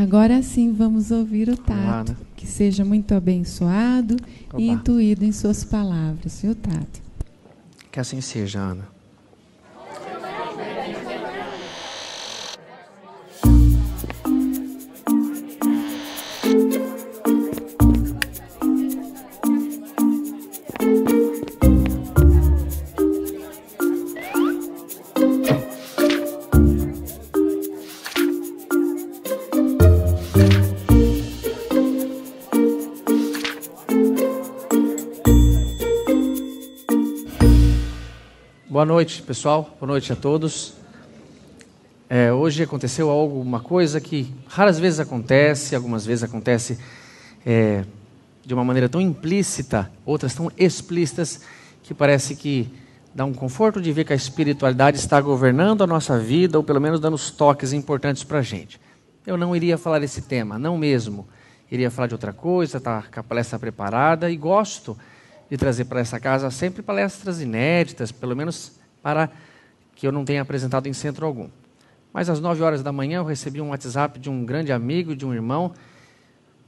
Agora sim vamos ouvir o Tato. né? Que seja muito abençoado Oba. e intuído em suas palavras, viu, Tato? Que assim seja, Ana. noite, pessoal. Boa noite a todos. É, hoje aconteceu alguma coisa que raras vezes acontece, algumas vezes acontece é, de uma maneira tão implícita, outras tão explícitas, que parece que dá um conforto de ver que a espiritualidade está governando a nossa vida, ou pelo menos dando os toques importantes para a gente. Eu não iria falar desse tema, não mesmo. Iria falar de outra coisa, tá com a palestra preparada, e gosto de trazer para essa casa sempre palestras inéditas, pelo menos para que eu não tenha apresentado em centro algum. Mas às 9 horas da manhã eu recebi um WhatsApp de um grande amigo, de um irmão,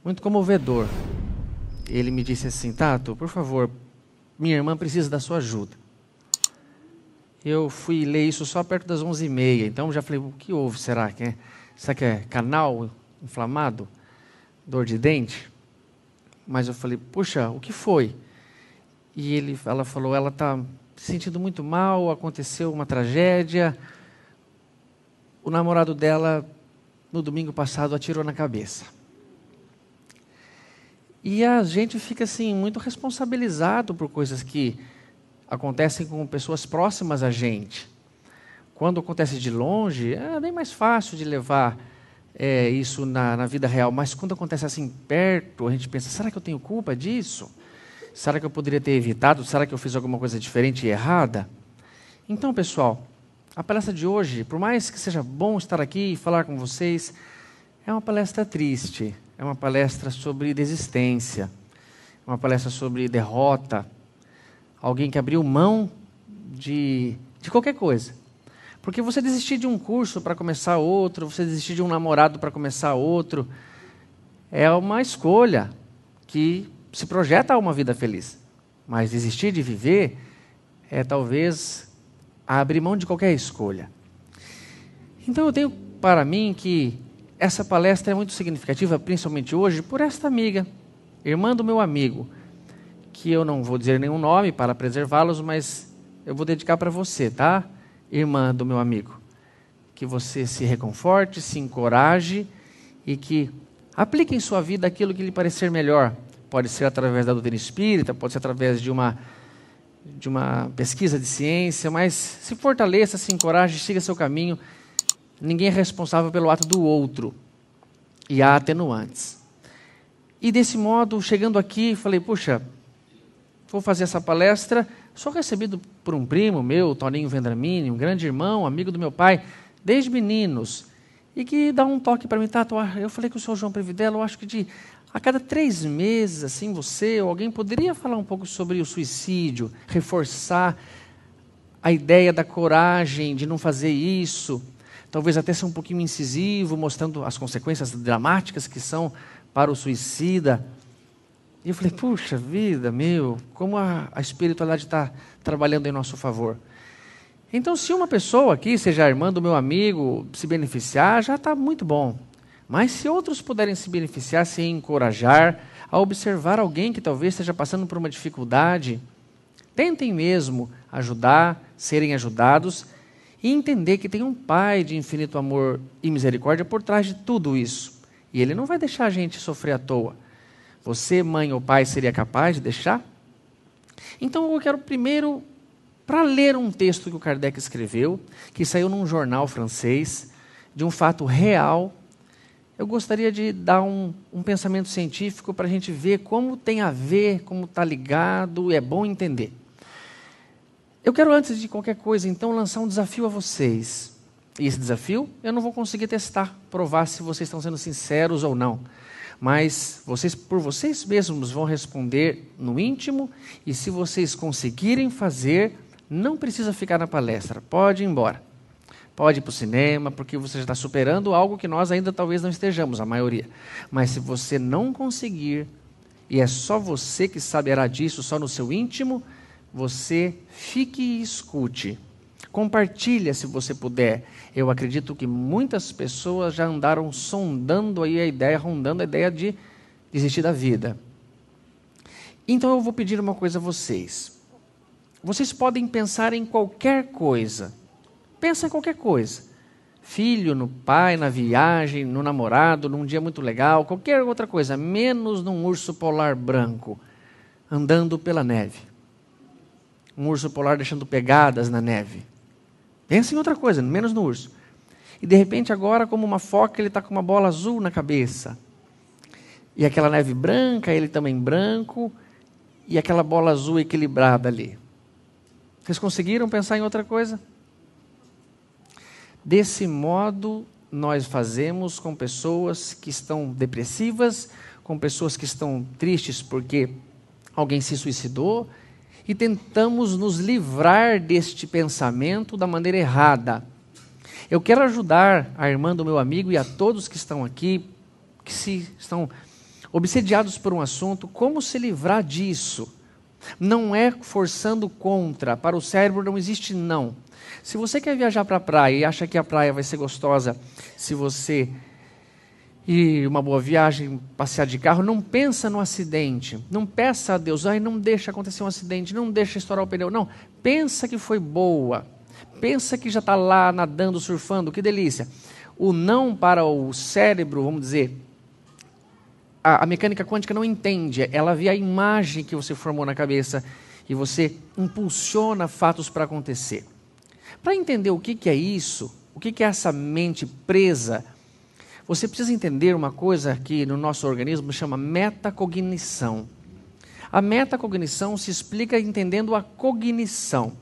muito comovedor. Ele me disse assim: Tato, por favor, minha irmã precisa da sua ajuda. Eu fui ler isso só perto das 11h30, então já falei: o que houve? Será que é, será que é canal inflamado? Dor de dente? Mas eu falei: puxa, o que foi? E ele, ela falou: ela está se sentindo muito mal, aconteceu uma tragédia. O namorado dela, no domingo passado, atirou na cabeça. E a gente fica assim muito responsabilizado por coisas que acontecem com pessoas próximas a gente. Quando acontece de longe, é bem mais fácil de levar é, isso na, na vida real. Mas quando acontece assim perto, a gente pensa: será que eu tenho culpa disso? Será que eu poderia ter evitado? Será que eu fiz alguma coisa diferente e errada? Então, pessoal, a palestra de hoje, por mais que seja bom estar aqui e falar com vocês, é uma palestra triste. É uma palestra sobre desistência, uma palestra sobre derrota. Alguém que abriu mão de, de qualquer coisa. Porque você desistir de um curso para começar outro, você desistir de um namorado para começar outro, é uma escolha que se projeta uma vida feliz. Mas desistir de viver é talvez abrir mão de qualquer escolha. Então eu tenho para mim que essa palestra é muito significativa, principalmente hoje, por esta amiga, irmã do meu amigo, que eu não vou dizer nenhum nome para preservá-los, mas eu vou dedicar para você, tá? Irmã do meu amigo. Que você se reconforte, se encoraje e que aplique em sua vida aquilo que lhe parecer melhor, Pode ser através da doutrina espírita, pode ser através de uma, de uma pesquisa de ciência, mas se fortaleça, se encoraje, siga seu caminho. Ninguém é responsável pelo ato do outro. E há atenuantes. E desse modo, chegando aqui, falei, puxa, vou fazer essa palestra, sou recebido por um primo meu, Toninho Vendramini, um grande irmão, amigo do meu pai, desde meninos, e que dá um toque para mim, tá, eu falei com o senhor João Previdelo, eu acho que de a cada três meses, assim, você ou alguém poderia falar um pouco sobre o suicídio, reforçar a ideia da coragem de não fazer isso, talvez até ser um pouquinho incisivo, mostrando as consequências dramáticas que são para o suicida. E eu falei, puxa vida, meu, como a, a espiritualidade está trabalhando em nosso favor. Então, se uma pessoa aqui, seja a irmã do meu amigo, se beneficiar, já está muito bom. Mas se outros puderem se beneficiar, se encorajar a observar alguém que talvez esteja passando por uma dificuldade, tentem mesmo ajudar, serem ajudados e entender que tem um Pai de infinito amor e misericórdia por trás de tudo isso. E Ele não vai deixar a gente sofrer à toa. Você, mãe ou pai, seria capaz de deixar? Então eu quero primeiro, para ler um texto que o Kardec escreveu, que saiu num jornal francês, de um fato real eu gostaria de dar um, um pensamento científico para a gente ver como tem a ver, como está ligado, é bom entender. Eu quero, antes de qualquer coisa, então, lançar um desafio a vocês. E esse desafio eu não vou conseguir testar, provar se vocês estão sendo sinceros ou não. Mas vocês, por vocês mesmos, vão responder no íntimo. E se vocês conseguirem fazer, não precisa ficar na palestra, pode ir embora pode ir para o cinema, porque você já está superando algo que nós ainda talvez não estejamos, a maioria. Mas se você não conseguir, e é só você que saberá disso, só no seu íntimo, você fique e escute. Compartilha se você puder. Eu acredito que muitas pessoas já andaram sondando aí a ideia, rondando a ideia de desistir da vida. Então eu vou pedir uma coisa a vocês. Vocês podem pensar em qualquer coisa pensa em qualquer coisa. Filho, no pai, na viagem, no namorado, num dia muito legal, qualquer outra coisa, menos num urso polar branco andando pela neve. Um urso polar deixando pegadas na neve. Pensa em outra coisa, menos no urso. E de repente, agora, como uma foca, ele está com uma bola azul na cabeça. E aquela neve branca, ele também branco. E aquela bola azul equilibrada ali. Vocês conseguiram pensar em outra coisa? Desse modo, nós fazemos com pessoas que estão depressivas, com pessoas que estão tristes porque alguém se suicidou, e tentamos nos livrar deste pensamento da maneira errada. Eu quero ajudar a irmã do meu amigo e a todos que estão aqui, que se estão obsediados por um assunto, como se livrar disso. Não é forçando contra, para o cérebro não existe não. Se você quer viajar para a praia e acha que a praia vai ser gostosa se você ir uma boa viagem, passear de carro, não pensa no acidente. Não peça a Deus, ai, não deixa acontecer um acidente, não deixa estourar o pneu. Não, pensa que foi boa. Pensa que já está lá nadando, surfando, que delícia. O não para o cérebro, vamos dizer, a, a mecânica quântica não entende. Ela vê a imagem que você formou na cabeça e você impulsiona fatos para acontecer. Para entender o que, que é isso, o que, que é essa mente presa, você precisa entender uma coisa que no nosso organismo chama metacognição. A metacognição se explica entendendo a cognição.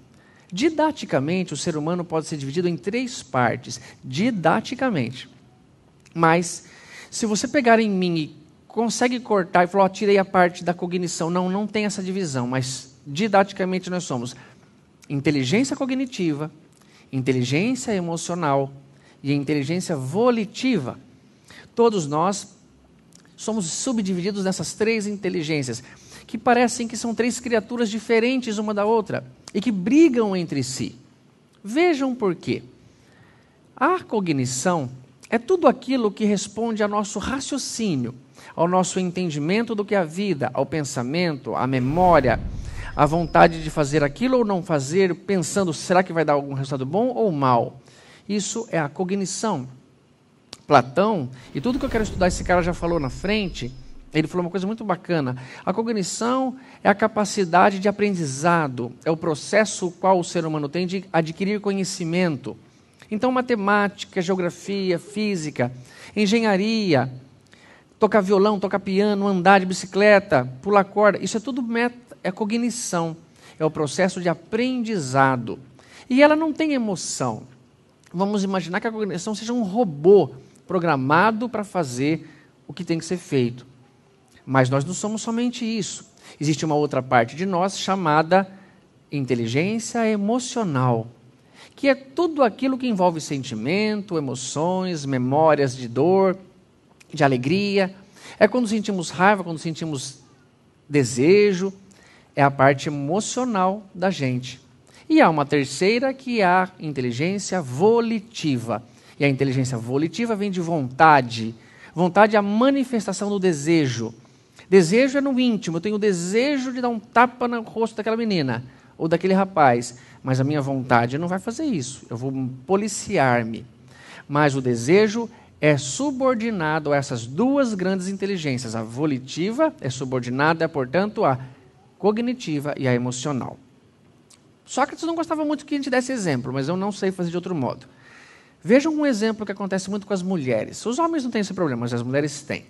Didaticamente, o ser humano pode ser dividido em três partes. Didaticamente. Mas, se você pegar em mim e consegue cortar e falar, oh, tirei a parte da cognição. Não, não tem essa divisão, mas didaticamente nós somos inteligência cognitiva, inteligência emocional e inteligência volitiva. Todos nós somos subdivididos nessas três inteligências, que parecem que são três criaturas diferentes uma da outra e que brigam entre si. Vejam por quê. A cognição é tudo aquilo que responde ao nosso raciocínio, ao nosso entendimento do que é a vida, ao pensamento, à memória, a vontade de fazer aquilo ou não fazer, pensando será que vai dar algum resultado bom ou mal. Isso é a cognição. Platão, e tudo que eu quero estudar, esse cara já falou na frente, ele falou uma coisa muito bacana. A cognição é a capacidade de aprendizado, é o processo qual o ser humano tem de adquirir conhecimento. Então, matemática, geografia, física, engenharia, tocar violão, tocar piano, andar de bicicleta, pular corda, isso é tudo é cognição, é o processo de aprendizado. E ela não tem emoção. Vamos imaginar que a cognição seja um robô programado para fazer o que tem que ser feito. Mas nós não somos somente isso. Existe uma outra parte de nós chamada inteligência emocional, que é tudo aquilo que envolve sentimento, emoções, memórias de dor, de alegria. É quando sentimos raiva, quando sentimos desejo é a parte emocional da gente. E há uma terceira que é a inteligência volitiva. E a inteligência volitiva vem de vontade. Vontade é a manifestação do desejo. Desejo é no íntimo. Eu tenho o desejo de dar um tapa no rosto daquela menina ou daquele rapaz, mas a minha vontade não vai fazer isso. Eu vou policiar-me. Mas o desejo é subordinado a essas duas grandes inteligências. A volitiva é subordinada, portanto, à cognitiva e a emocional. Sócrates não gostava muito que a gente desse exemplo, mas eu não sei fazer de outro modo. Vejam um exemplo que acontece muito com as mulheres. Os homens não têm esse problema, mas as mulheres têm.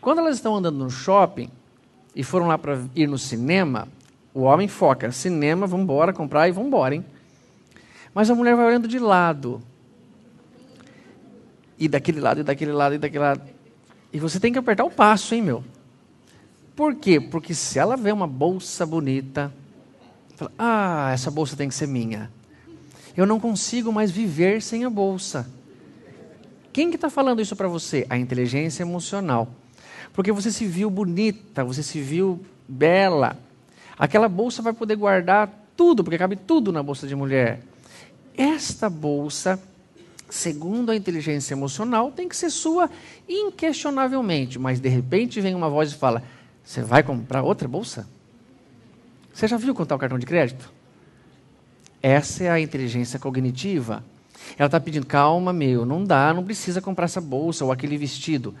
Quando elas estão andando no shopping e foram lá para ir no cinema, o homem foca: cinema, vamos embora comprar e vamos embora, hein? Mas a mulher vai olhando de lado. E daquele lado, e daquele lado, e daquele lado. E você tem que apertar o passo, hein, meu? Por quê? Porque se ela vê uma bolsa bonita, fala, ah, essa bolsa tem que ser minha. Eu não consigo mais viver sem a bolsa. Quem que está falando isso para você? A inteligência emocional. Porque você se viu bonita, você se viu bela. Aquela bolsa vai poder guardar tudo, porque cabe tudo na bolsa de mulher. Esta bolsa, segundo a inteligência emocional, tem que ser sua inquestionavelmente. Mas de repente vem uma voz e fala: você vai comprar outra bolsa? Você já viu contar tá o cartão de crédito? Essa é a inteligência cognitiva. Ela está pedindo, calma, meu, não dá, não precisa comprar essa bolsa ou aquele vestido.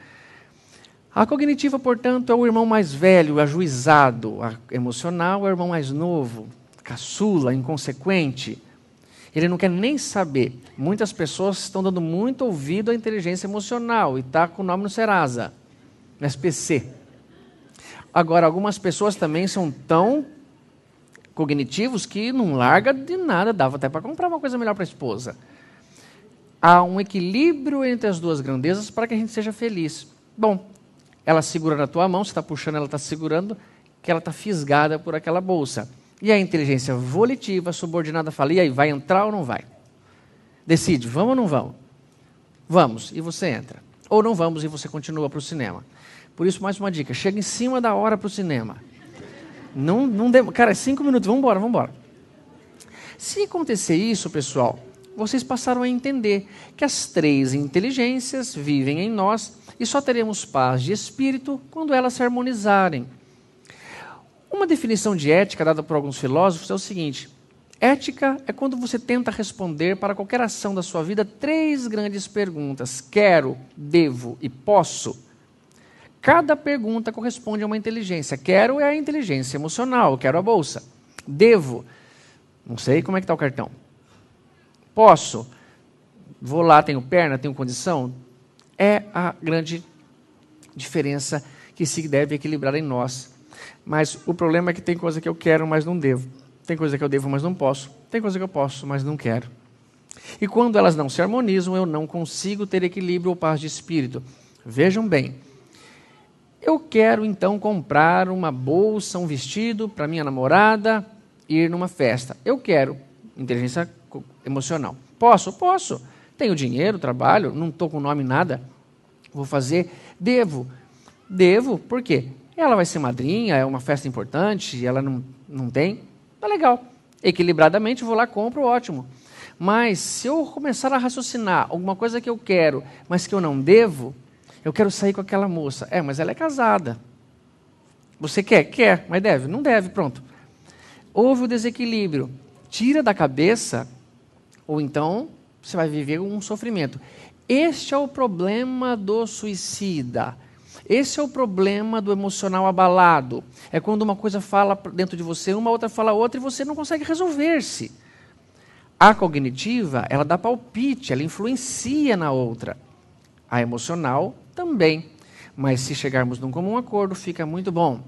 A cognitiva, portanto, é o irmão mais velho, ajuizado. A emocional é o irmão mais novo, caçula, inconsequente. Ele não quer nem saber. Muitas pessoas estão dando muito ouvido à inteligência emocional e está com o nome no Serasa, no SPC. Agora, algumas pessoas também são tão cognitivos que não larga de nada, dava até para comprar uma coisa melhor para a esposa. Há um equilíbrio entre as duas grandezas para que a gente seja feliz. Bom, ela segura na tua mão, você está puxando, ela está segurando, que ela está fisgada por aquela bolsa. E a inteligência volitiva, subordinada, fala, e aí, vai entrar ou não vai? Decide, vamos ou não vamos? Vamos, e você entra. Ou não vamos, e você continua para o cinema. Por isso, mais uma dica: chega em cima da hora para o cinema. Não, não de... Cara, é cinco minutos, vamos embora, vamos embora. Se acontecer isso, pessoal, vocês passaram a entender que as três inteligências vivem em nós e só teremos paz de espírito quando elas se harmonizarem. Uma definição de ética dada por alguns filósofos é o seguinte: ética é quando você tenta responder para qualquer ação da sua vida três grandes perguntas: quero, devo e posso. Cada pergunta corresponde a uma inteligência. Quero é a inteligência emocional, quero a bolsa. Devo, não sei como é que está o cartão. Posso, vou lá, tenho perna, tenho condição. É a grande diferença que se deve equilibrar em nós. Mas o problema é que tem coisa que eu quero, mas não devo. Tem coisa que eu devo, mas não posso. Tem coisa que eu posso, mas não quero. E quando elas não se harmonizam, eu não consigo ter equilíbrio ou paz de espírito. Vejam bem, eu quero então comprar uma bolsa, um vestido para minha namorada ir numa festa. Eu quero inteligência emocional. Posso? Posso. Tenho dinheiro, trabalho, não estou com nome nada. Vou fazer. Devo. Devo, por quê? Ela vai ser madrinha, é uma festa importante, ela não, não tem. Tá legal. Equilibradamente, vou lá, compro, ótimo. Mas se eu começar a raciocinar alguma coisa que eu quero, mas que eu não devo, eu quero sair com aquela moça. É, mas ela é casada. Você quer? Quer, mas deve? Não deve, pronto. Houve o desequilíbrio. Tira da cabeça, ou então você vai viver um sofrimento. Este é o problema do suicida. Esse é o problema do emocional abalado. É quando uma coisa fala dentro de você, uma outra fala outra e você não consegue resolver-se. A cognitiva, ela dá palpite, ela influencia na outra. A emocional também. Mas se chegarmos num comum acordo, fica muito bom.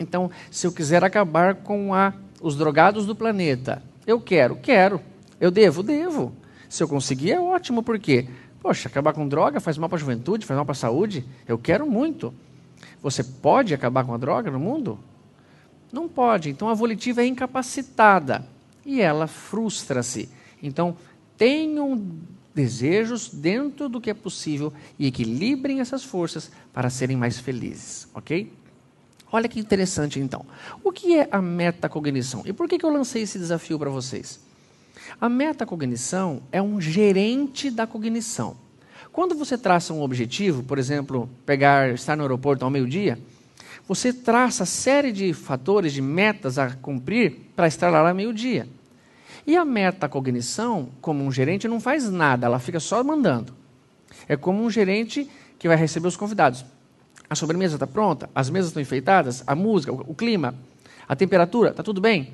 Então, se eu quiser acabar com a, os drogados do planeta, eu quero, quero. Eu devo, devo. Se eu conseguir, é ótimo, porque, poxa, acabar com droga faz mal para a juventude, faz mal para a saúde. Eu quero muito. Você pode acabar com a droga no mundo? Não pode. Então, a volitiva é incapacitada e ela frustra-se. Então, tenham desejos dentro do que é possível e equilibrem essas forças para serem mais felizes, ok? Olha que interessante então. O que é a metacognição? E por que, que eu lancei esse desafio para vocês? A metacognição é um gerente da cognição. Quando você traça um objetivo, por exemplo, pegar estar no aeroporto ao meio-dia, você traça série de fatores, de metas a cumprir para estar lá ao meio-dia. E a metacognição, como um gerente, não faz nada, ela fica só mandando. É como um gerente que vai receber os convidados. A sobremesa está pronta, as mesas estão enfeitadas, a música, o, clima, a temperatura, está tudo bem?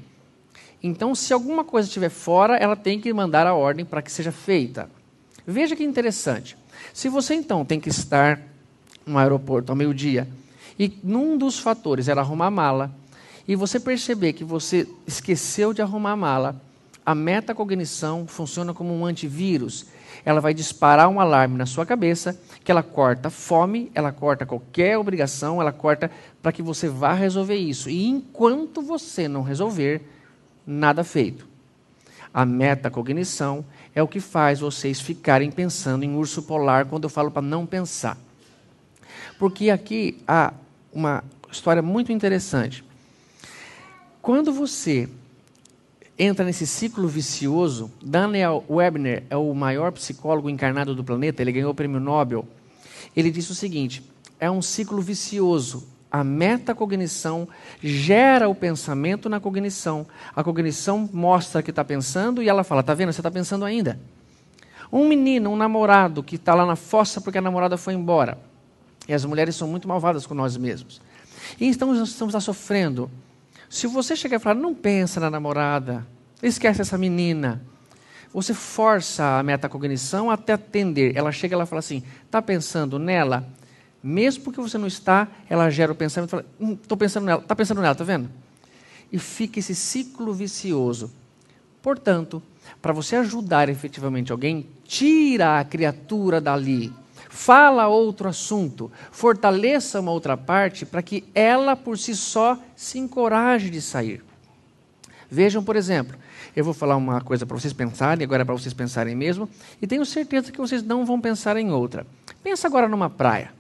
Então, se alguma coisa estiver fora, ela tem que mandar a ordem para que seja feita. Veja que interessante. Se você então tem que estar no aeroporto ao meio-dia e num dos fatores era arrumar a mala, e você perceber que você esqueceu de arrumar a mala, a metacognição funciona como um antivírus. Ela vai disparar um alarme na sua cabeça que ela corta fome, ela corta qualquer obrigação, ela corta para que você vá resolver isso. E enquanto você não resolver, nada feito. A metacognição é o que faz vocês ficarem pensando em urso polar quando eu falo para não pensar. Porque aqui há uma história muito interessante. Quando você entra nesse ciclo vicioso. Daniel Webner é o maior psicólogo encarnado do planeta, ele ganhou o prêmio Nobel. Ele disse o seguinte: é um ciclo vicioso. A metacognição gera o pensamento na cognição. A cognição mostra que está pensando e ela fala: está vendo, você está pensando ainda. Um menino, um namorado que está lá na fossa porque a namorada foi embora. E as mulheres são muito malvadas com nós mesmos. E então estamos lá sofrendo. Se você chegar e falar, não pensa na namorada, Esquece essa menina. Você força a metacognição até atender. Ela chega e fala assim: está pensando nela? Mesmo que você não está, ela gera o pensamento e fala: estou hum, pensando nela, está pensando nela, está vendo? E fica esse ciclo vicioso. Portanto, para você ajudar efetivamente alguém, tira a criatura dali. Fala outro assunto, fortaleça uma outra parte para que ela por si só se encoraje de sair. Vejam, por exemplo, eu vou falar uma coisa para vocês pensarem, agora é para vocês pensarem mesmo, e tenho certeza que vocês não vão pensar em outra. Pensa agora numa praia,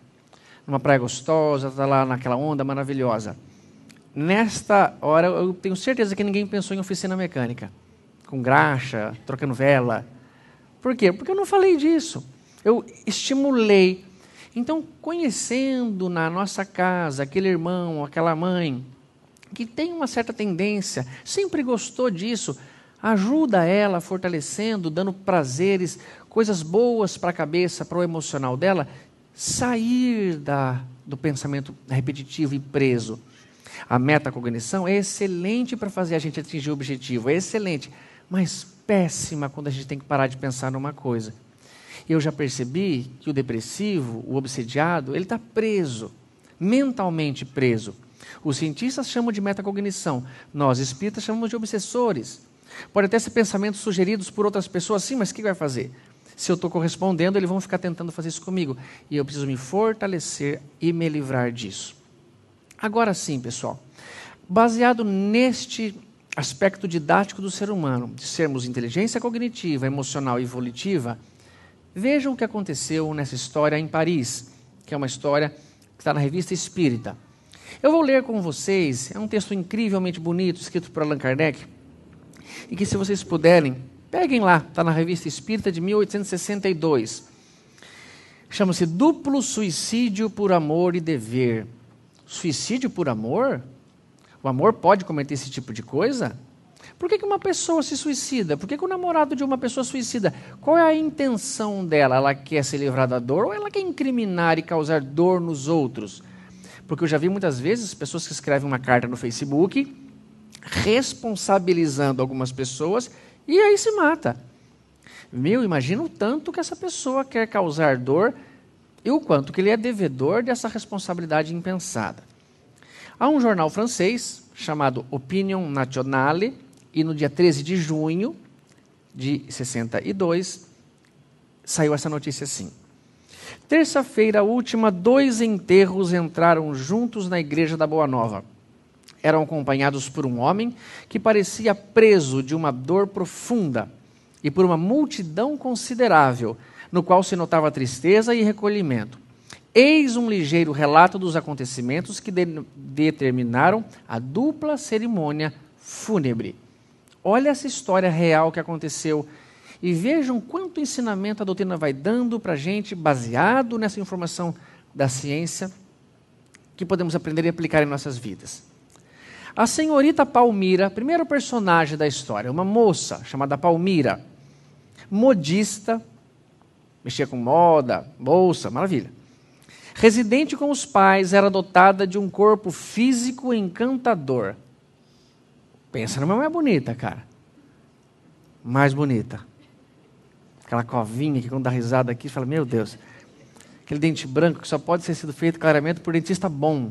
numa praia gostosa, está lá naquela onda maravilhosa. Nesta hora, eu tenho certeza que ninguém pensou em oficina mecânica, com graxa, trocando vela. Por quê? Porque eu não falei disso. Eu estimulei. Então, conhecendo na nossa casa aquele irmão, aquela mãe, que tem uma certa tendência, sempre gostou disso, Ajuda ela fortalecendo, dando prazeres, coisas boas para a cabeça, para o emocional dela, sair da, do pensamento repetitivo e preso. A metacognição é excelente para fazer a gente atingir o objetivo, é excelente, mas péssima quando a gente tem que parar de pensar numa coisa. Eu já percebi que o depressivo, o obsediado, ele está preso, mentalmente preso. Os cientistas chamam de metacognição, nós espíritas chamamos de obsessores. Pode até ser pensamentos sugeridos por outras pessoas, sim, mas o que vai fazer? Se eu estou correspondendo, eles vão ficar tentando fazer isso comigo. E eu preciso me fortalecer e me livrar disso. Agora sim, pessoal, baseado neste aspecto didático do ser humano, de sermos inteligência cognitiva, emocional e volitiva, vejam o que aconteceu nessa história em Paris, que é uma história que está na revista Espírita. Eu vou ler com vocês, é um texto incrivelmente bonito, escrito por Allan Kardec, e que, se vocês puderem, peguem lá, está na Revista Espírita de 1862. Chama-se Duplo Suicídio por Amor e Dever. Suicídio por amor? O amor pode cometer esse tipo de coisa? Por que, uma pessoa se suicida? Por que, que o namorado de uma pessoa suicida? Qual é a intenção dela? Ela quer se livrar da dor ou ela quer incriminar e causar dor nos outros? Porque eu já vi muitas vezes pessoas que escrevem uma carta no Facebook responsabilizando algumas pessoas e aí se mata. Meu, imagina o tanto que essa pessoa quer causar dor e o quanto que ele é devedor dessa responsabilidade impensada. Há um jornal francês chamado Opinion Nationale e no dia 13 de junho de 62 saiu essa notícia assim. Terça-feira última, dois enterros entraram juntos na igreja da Boa Nova eram acompanhados por um homem que parecia preso de uma dor profunda e por uma multidão considerável, no qual se notava tristeza e recolhimento. Eis um ligeiro relato dos acontecimentos que de determinaram a dupla cerimônia fúnebre. Olha essa história real que aconteceu e vejam quanto ensinamento a doutrina vai dando para a gente, baseado nessa informação da ciência, que podemos aprender e aplicar em nossas vidas. A senhorita Palmira, primeiro personagem da história, uma moça chamada Palmira, modista, mexia com moda, bolsa, maravilha. Residente com os pais, era dotada de um corpo físico encantador. Pensa numa mulher bonita, cara. Mais bonita. Aquela covinha que quando dá risada aqui, fala, meu Deus. Aquele dente branco que só pode ser sido feito claramente por dentista bom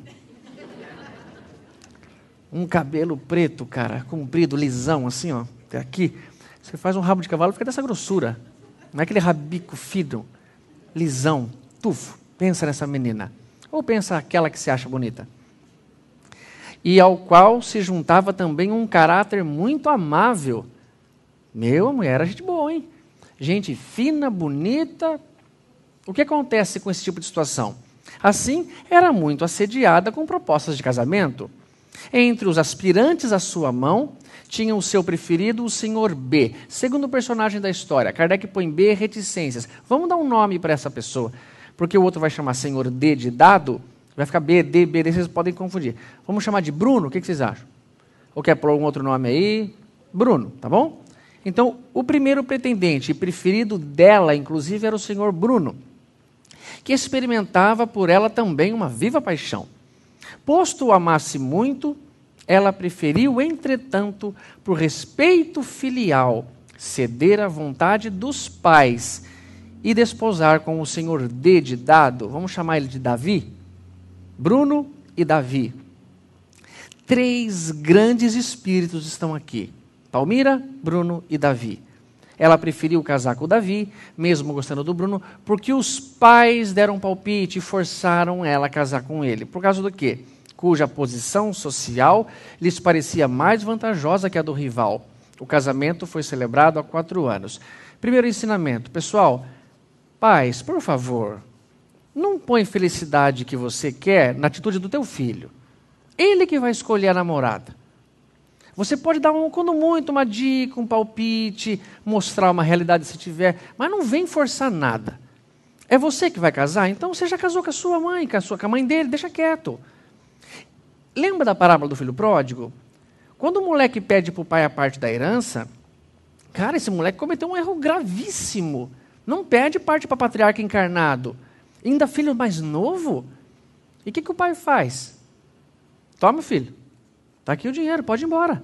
um cabelo preto, cara, comprido, lisão, assim, ó, até aqui. Você faz um rabo de cavalo, fica dessa grossura. Não é aquele rabico fido, lisão, tufo. Pensa nessa menina. Ou pensa aquela que se acha bonita. E ao qual se juntava também um caráter muito amável. Meu, a mulher era gente boa, hein? Gente fina, bonita. O que acontece com esse tipo de situação? Assim, era muito assediada com propostas de casamento entre os aspirantes à sua mão, tinha o seu preferido, o senhor B. Segundo o personagem da história, Kardec põe B reticências. Vamos dar um nome para essa pessoa, porque o outro vai chamar senhor D de dado, vai ficar B, D, B, D, vocês podem confundir. Vamos chamar de Bruno, o que, vocês acham? Ou quer pôr algum outro nome aí? Bruno, tá bom? Então, o primeiro pretendente e preferido dela, inclusive, era o senhor Bruno, que experimentava por ela também uma viva paixão. Posto o amasse muito, ela preferiu, entretanto, por respeito filial, ceder à vontade dos pais e desposar com o senhor D de dado, vamos chamar ele de Davi, Bruno e Davi. Três grandes espíritos estão aqui: Palmira, Bruno e Davi. Ela preferiu casar com Davi, mesmo gostando do Bruno, porque os pais deram palpite e forçaram ela a casar com ele. Por causa do quê? cuja posição social lhes parecia mais vantajosa que a do rival. O casamento foi celebrado há quatro anos. Primeiro ensinamento, pessoal, pais, por favor, não põe felicidade que você quer na atitude do teu filho. Ele que vai escolher a namorada. Você pode dar, um, quando muito, uma dica, um palpite, mostrar uma realidade se tiver, mas não vem forçar nada. É você que vai casar, então você já casou com a sua mãe, com a, sua, com a mãe dele, deixa quieto. Lembra da parábola do filho pródigo? Quando o moleque pede para o pai a parte da herança, cara, esse moleque cometeu um erro gravíssimo. Não pede parte para patriarca encarnado. Ainda filho mais novo? E o que, que o pai faz? Toma, filho. Está aqui o dinheiro, pode ir embora.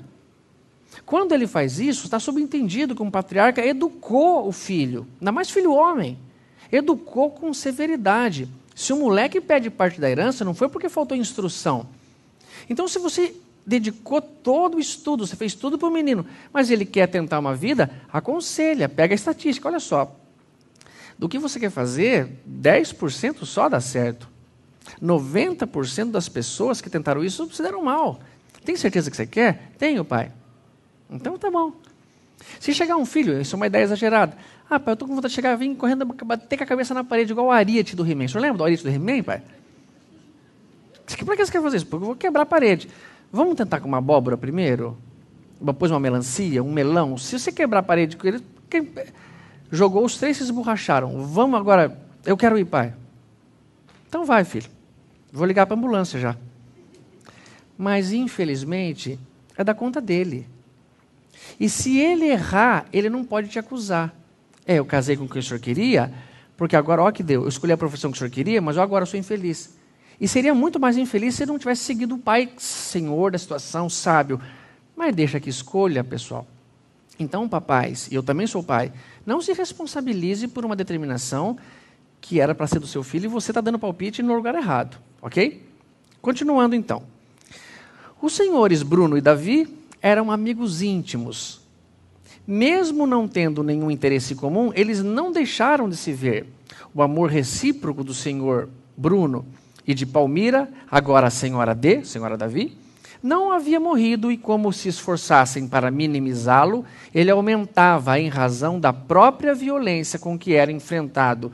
Quando ele faz isso, está subentendido que o um patriarca educou o filho, ainda mais filho homem. Educou com severidade. Se o moleque pede parte da herança, não foi porque faltou instrução, então, se você dedicou todo o estudo, você fez tudo para o menino, mas ele quer tentar uma vida, aconselha, pega a estatística, olha só. Do que você quer fazer, 10% só dá certo. 90% das pessoas que tentaram isso se deram mal. Tem certeza que você quer? Tenho, pai. Então tá bom. Se chegar um filho, isso é uma ideia exagerada. Ah, pai, eu estou com vontade de chegar, vim correndo, bater com a cabeça na parede, igual o Ariete do He-Man. O senhor lembra do Ariete do He-Man, pai? Para que você quer fazer isso? Porque eu vou quebrar a parede. Vamos tentar com uma abóbora primeiro? Depois uma melancia, um melão. Se você quebrar a parede com ele, quem... jogou os três e se esborracharam. Vamos agora. Eu quero ir, pai. Então vai, filho. Vou ligar para a ambulância já. Mas, infelizmente, é da conta dele. E se ele errar, ele não pode te acusar. É, eu casei com o que o senhor queria, porque agora, ó que deu, eu escolhi a profissão que o senhor queria, mas agora eu sou infeliz. E seria muito mais infeliz se ele não tivesse seguido o pai, senhor da situação, sábio. Mas deixa que escolha, pessoal. Então, papais, e eu também sou pai, não se responsabilize por uma determinação que era para ser do seu filho e você está dando palpite no lugar errado, ok? Continuando então. Os senhores Bruno e Davi eram amigos íntimos. Mesmo não tendo nenhum interesse comum, eles não deixaram de se ver. O amor recíproco do senhor Bruno e de Palmira, agora a senhora D, senhora Davi, não havia morrido e, como se esforçassem para minimizá-lo, ele aumentava em razão da própria violência com que era enfrentado.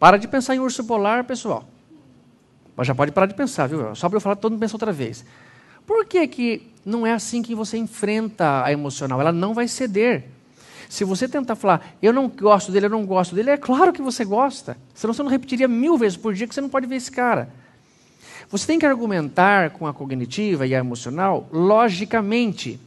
Para de pensar em urso polar, pessoal. Mas já pode parar de pensar, viu? Só para eu falar, todo mundo pensa outra vez. Por que, que não é assim que você enfrenta a emocional? Ela não vai ceder. Se você tentar falar, eu não gosto dele, eu não gosto dele, é claro que você gosta. Senão você não repetiria mil vezes por dia que você não pode ver esse cara. Você tem que argumentar com a cognitiva e a emocional logicamente.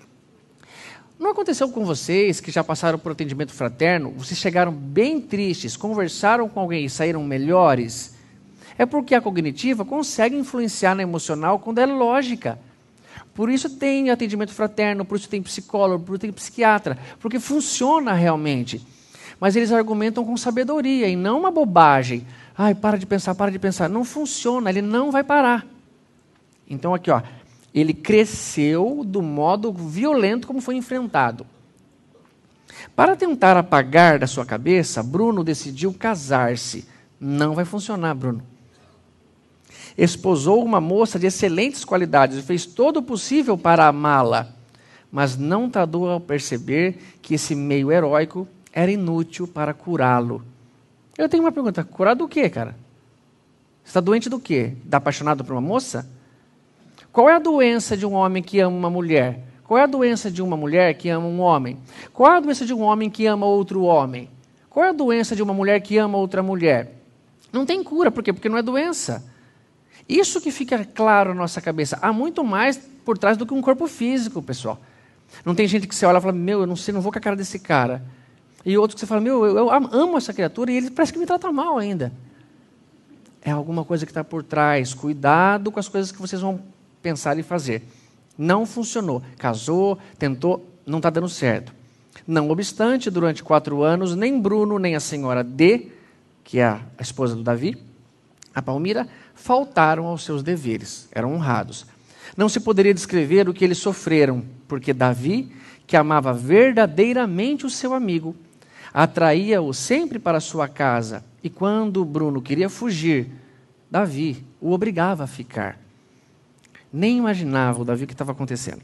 Não aconteceu com vocês que já passaram por atendimento fraterno, vocês chegaram bem tristes, conversaram com alguém e saíram melhores? É porque a cognitiva consegue influenciar na emocional quando é lógica. Por isso tem atendimento fraterno, por isso tem psicólogo, por isso tem psiquiatra, porque funciona realmente. Mas eles argumentam com sabedoria e não uma bobagem. Ai, para de pensar, para de pensar. Não funciona, ele não vai parar. Então aqui, ó, ele cresceu do modo violento como foi enfrentado. Para tentar apagar da sua cabeça, Bruno decidiu casar-se. Não vai funcionar, Bruno esposou uma moça de excelentes qualidades e fez todo o possível para amá-la, mas não tardou ao perceber que esse meio heróico era inútil para curá-lo. Eu tenho uma pergunta: curar do quê, cara? Você está doente do quê? Está apaixonado por uma moça? Qual é a doença de um homem que ama uma mulher? Qual é a doença de uma mulher que ama um homem? Qual é a doença de um homem que ama outro homem? Qual é a doença de uma mulher que ama outra mulher? Não tem cura, por quê? Porque não é doença. Isso que fica claro na nossa cabeça. Há muito mais por trás do que um corpo físico, pessoal. Não tem gente que você olha e fala, meu, eu não sei, não vou com a cara desse cara. E outro que você fala, meu, eu, eu amo essa criatura e ele parece que me trata mal ainda. É alguma coisa que está por trás. Cuidado com as coisas que vocês vão pensar e fazer. Não funcionou. Casou, tentou, não está dando certo. Não obstante, durante quatro anos, nem Bruno, nem a senhora D, que é a esposa do Davi, a Palmira, faltaram aos seus deveres, eram honrados. Não se poderia descrever o que eles sofreram, porque Davi, que amava verdadeiramente o seu amigo, atraía-o sempre para sua casa, e quando Bruno queria fugir, Davi o obrigava a ficar. Nem imaginava o Davi o que estava acontecendo.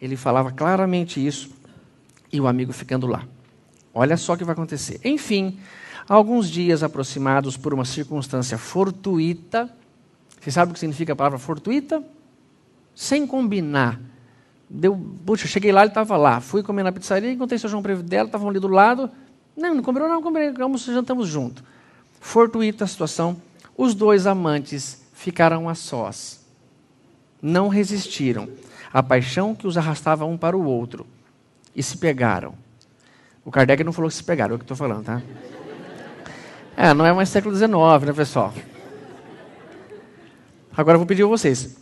Ele falava claramente isso, e o amigo ficando lá. Olha só o que vai acontecer. Enfim, alguns dias aproximados por uma circunstância fortuita. Você sabe o que significa a palavra fortuita? Sem combinar. Deu, puxa, cheguei lá, ele estava lá. Fui comer na pizzaria, encontrei o seu João dela, estavam ali do lado. Não, não combinou, não, Vamos jantamos junto. Fortuita a situação. Os dois amantes ficaram a sós. Não resistiram à paixão que os arrastava um para o outro. E se pegaram. O Kardec não falou que se pegaram, é o que estou falando, tá? É, não é mais século XIX, né, pessoal? Agora eu vou pedir a vocês.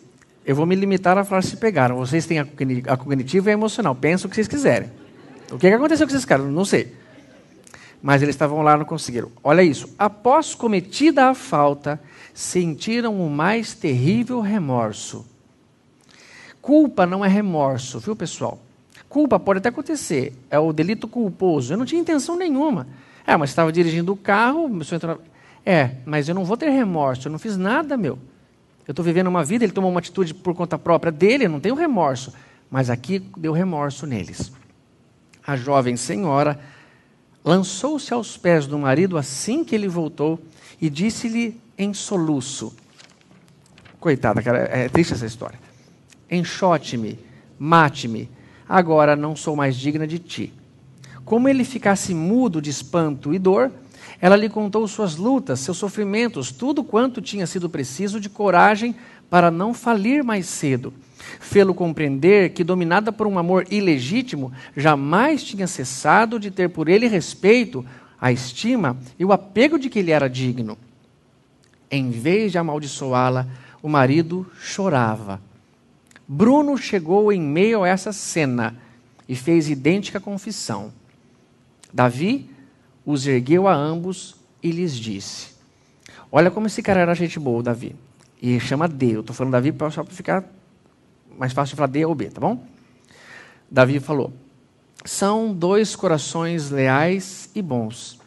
Eu vou me limitar a falar se pegaram. Vocês têm a cognitiva e a emocional. Pensa o que vocês quiserem. O que aconteceu com esses caras? Não sei. Mas eles estavam lá e não conseguiram. Olha isso. Após cometida a falta, sentiram o mais terrível remorso. Culpa não é remorso, viu, pessoal? Culpa pode até acontecer. É o delito culposo. Eu não tinha intenção nenhuma. É, mas estava dirigindo o carro, o senhor entrou. É, mas eu não vou ter remorso, eu não fiz nada, meu. Eu estou vivendo uma vida, ele tomou uma atitude por conta própria dele, eu não tenho remorso. Mas aqui deu remorso neles. A jovem senhora lançou-se aos pés do marido assim que ele voltou e disse-lhe em soluço: Coitada, cara, é, é triste essa história. Enxote-me, mate-me, agora não sou mais digna de ti. Como ele ficasse mudo de espanto e dor, ela lhe contou suas lutas, seus sofrimentos, tudo quanto tinha sido preciso de coragem para não falir mais cedo. Fê-lo compreender que, dominada por um amor ilegítimo, jamais tinha cessado de ter por ele respeito, a estima e o apego de que ele era digno. Em vez de amaldiçoá-la, o marido chorava. Bruno chegou em meio a essa cena e fez idêntica confissão. Davi os ergueu a ambos e lhes disse: Olha como esse cara era gente boa, Davi. E chama D. Eu estou falando Davi só para ficar mais fácil de falar D ou B, tá bom? Davi falou: São dois corações leais e bons.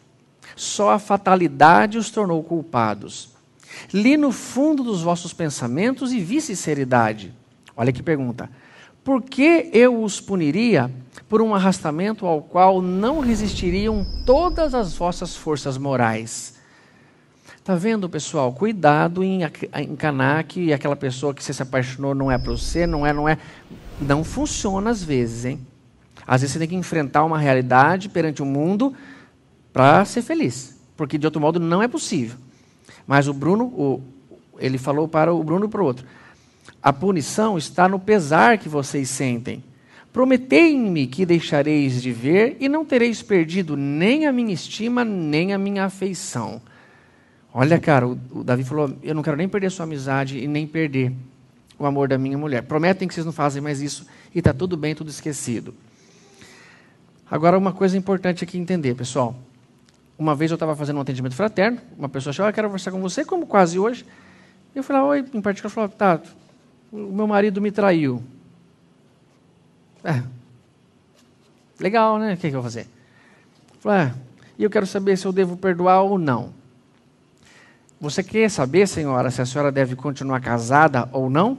Só a fatalidade os tornou culpados. Li no fundo dos vossos pensamentos e vi sinceridade. Olha que pergunta. Por que eu os puniria por um arrastamento ao qual não resistiriam todas as vossas forças morais. Tá vendo, pessoal? Cuidado em encanar que aquela pessoa que você se apaixonou não é para você, não é, não é. Não funciona às vezes, hein? Às vezes você tem que enfrentar uma realidade perante o mundo para ser feliz, porque de outro modo não é possível. Mas o Bruno, o, ele falou para o Bruno e para o outro: a punição está no pesar que vocês sentem. Prometei-me que deixareis de ver e não tereis perdido nem a minha estima, nem a minha afeição. Olha, cara, o, Davi falou: Eu não quero nem perder a sua amizade e nem perder o amor da minha mulher. Prometem que vocês não fazem mais isso e está tudo bem, tudo esquecido. Agora, uma coisa importante aqui entender, pessoal. Uma vez eu estava fazendo um atendimento fraterno, uma pessoa chegou: Eu ah, quero conversar com você, como quase hoje. Eu fui lá, oi, em particular, falou: Tá, o meu marido me traiu. É, legal, né? O que, eu vou fazer? Falei, ah, e eu quero saber se eu devo perdoar ou não. Você quer saber, senhora, se a senhora deve continuar casada ou não?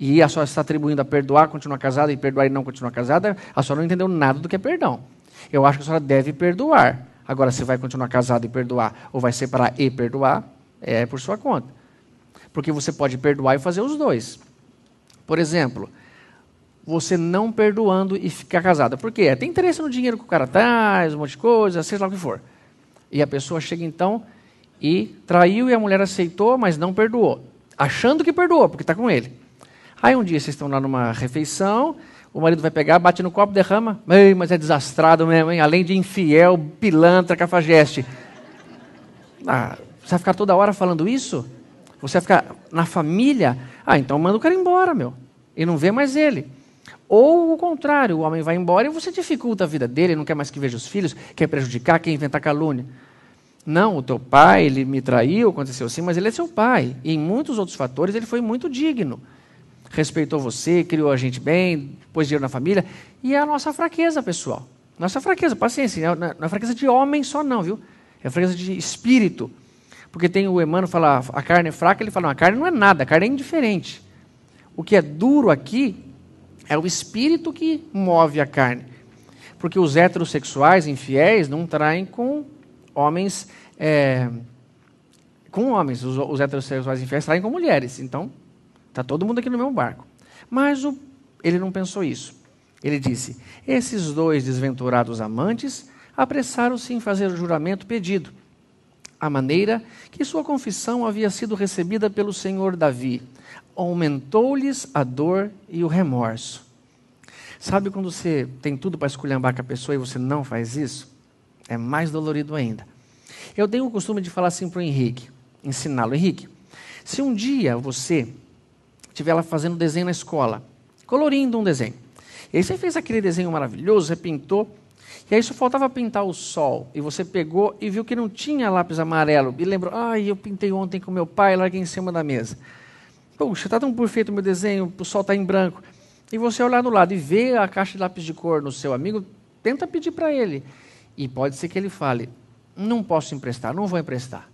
E a senhora está atribuindo a perdoar, continuar casada e perdoar e não continuar casada? A senhora não entendeu nada do que é perdão. Eu acho que a senhora deve perdoar. Agora, se vai continuar casada e perdoar, ou vai separar e perdoar, é por sua conta. Porque você pode perdoar e fazer os dois. Por exemplo, você não perdoando e ficar casada. Por quê? Tem interesse no dinheiro que o cara traz, um monte de coisa, seja lá o que for. E a pessoa chega então e traiu e a mulher aceitou, mas não perdoou. Achando que perdoou, porque está com ele. Aí um dia vocês estão lá numa refeição, o marido vai pegar, bate no copo, derrama. Ei, mas é desastrado mesmo, hein? Além de infiel, pilantra, cafajeste. Ah, você vai ficar toda hora falando isso? Você vai ficar na família? Ah, então manda o cara embora, meu. E não vê mais ele. Ou o contrário, o homem vai embora e você dificulta a vida dele, não quer mais que veja os filhos, quer prejudicar, quer inventar calúnia. Não, o teu pai, ele me traiu, aconteceu assim, mas ele é seu pai. E em muitos outros fatores ele foi muito digno. Respeitou você, criou a gente bem, pôs dinheiro na família. E é a nossa fraqueza, pessoal. Nossa fraqueza, paciência. Não é, é, é fraqueza de homem só, não, viu? É fraqueza de espírito. Porque tem o Emmanuel falar a carne é fraca, ele fala, não, a carne não é nada, a carne é indiferente. O que é duro aqui é o espírito que move a carne. Porque os heterossexuais infiéis não traem com homens. É, com homens. Os, os heterossexuais infiéis traem com mulheres. Então, está todo mundo aqui no mesmo barco. Mas o, ele não pensou isso. Ele disse: Esses dois desventurados amantes apressaram-se em fazer o juramento pedido, à maneira que sua confissão havia sido recebida pelo senhor Davi, aumentou-lhes a dor e o remorso. Sabe quando você tem tudo para esculhambar com a pessoa e você não faz isso? É mais dolorido ainda. Eu tenho o costume de falar assim para o Henrique, ensiná-lo. Henrique, se um dia você estiver lá fazendo desenho na escola, colorindo um desenho, e aí você fez aquele desenho maravilhoso, você pintou, e aí só faltava pintar o sol, e você pegou e viu que não tinha lápis amarelo, e lembrou, ai, ah, eu pintei ontem com meu pai, larguei em cima da mesa. Puxa, está tão perfeito o meu desenho, o sol está em branco. E você olhar do lado e ver a caixa de lápis de cor no seu amigo, tenta pedir para ele. E pode ser que ele fale: não posso emprestar, não vou emprestar.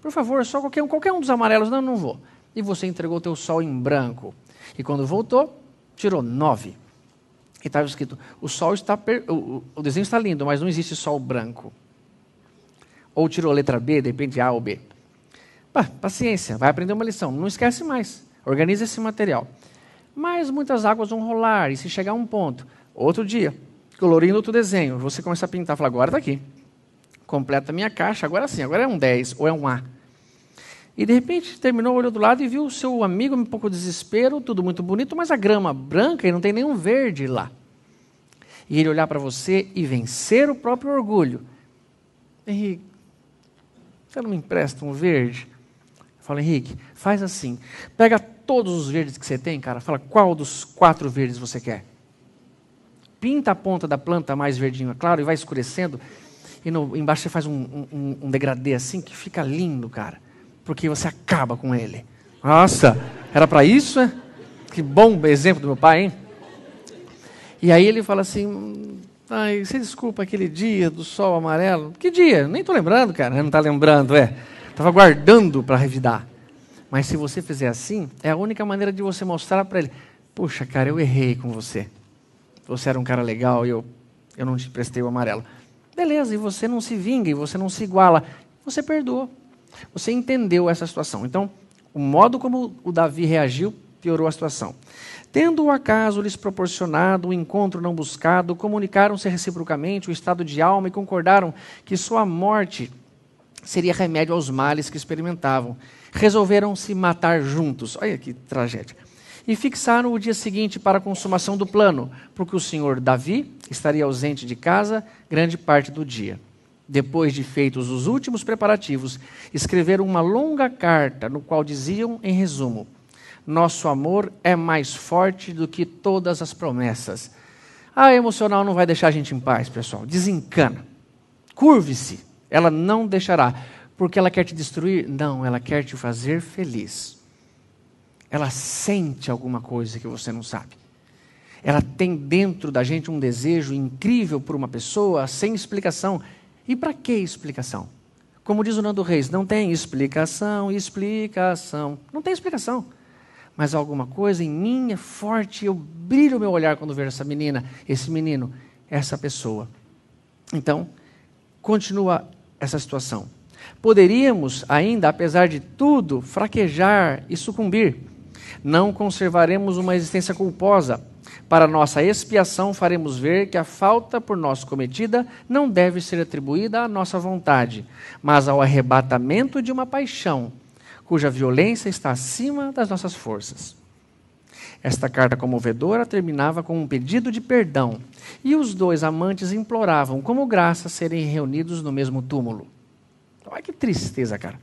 Por favor, só qualquer um, qualquer um dos amarelos, não, não vou. E você entregou o teu sol em branco. E quando voltou, tirou nove. E estava escrito: o sol está per... o desenho está lindo, mas não existe sol branco. Ou tirou a letra B, de A ou B. Pá, paciência, vai aprender uma lição. Não esquece mais. Organiza esse material. Mas muitas águas vão rolar, e se chegar a um ponto, outro dia, colorindo outro desenho, você começa a pintar, fala, agora está aqui. Completa a minha caixa, agora sim, agora é um 10 ou é um A. E de repente terminou, olhou do lado e viu o seu amigo um pouco de desespero, tudo muito bonito, mas a grama branca e não tem nenhum verde lá. E ele olhar para você e vencer o próprio orgulho. Henrique, você não me empresta um verde? Fala, Henrique, faz assim. Pega todos os verdes que você tem, cara. Fala qual dos quatro verdes você quer. Pinta a ponta da planta mais verdinha, é claro, e vai escurecendo. E no, embaixo você faz um, um, um degradê assim que fica lindo, cara. Porque você acaba com ele. Nossa, era para isso, né? Que bom exemplo do meu pai, hein? E aí ele fala assim: Ai, você desculpa aquele dia do sol amarelo? Que dia? Nem tô lembrando, cara. Não tá lembrando, é estava guardando para revidar. Mas se você fizer assim, é a única maneira de você mostrar para ele: Puxa, cara, eu errei com você. Você era um cara legal e eu, eu não te prestei o amarelo. Beleza, e você não se vinga, e você não se iguala. Você perdoou. Você entendeu essa situação. Então, o modo como o Davi reagiu piorou a situação. Tendo o acaso lhes proporcionado o um encontro não buscado, comunicaram-se reciprocamente o estado de alma e concordaram que sua morte seria remédio aos males que experimentavam. Resolveram se matar juntos. Olha que tragédia. E fixaram o dia seguinte para a consumação do plano, porque o senhor Davi estaria ausente de casa grande parte do dia. Depois de feitos os últimos preparativos, escreveram uma longa carta, no qual diziam, em resumo: Nosso amor é mais forte do que todas as promessas. Ah, emocional não vai deixar a gente em paz, pessoal. Desencana. Curve-se ela não deixará. Porque ela quer te destruir? Não, ela quer te fazer feliz. Ela sente alguma coisa que você não sabe. Ela tem dentro da gente um desejo incrível por uma pessoa sem explicação. E para que explicação? Como diz o Nando Reis, não tem explicação, explicação. Não tem explicação. Mas alguma coisa em mim é forte, eu brilho o meu olhar quando vejo essa menina, esse menino, essa pessoa. Então, continua essa situação. Poderíamos ainda, apesar de tudo, fraquejar e sucumbir. Não conservaremos uma existência culposa. Para nossa expiação, faremos ver que a falta por nós cometida não deve ser atribuída à nossa vontade, mas ao arrebatamento de uma paixão, cuja violência está acima das nossas forças. Esta carta comovedora terminava com um pedido de perdão, e os dois amantes imploravam, como graça, serem reunidos no mesmo túmulo. Olha que tristeza, cara.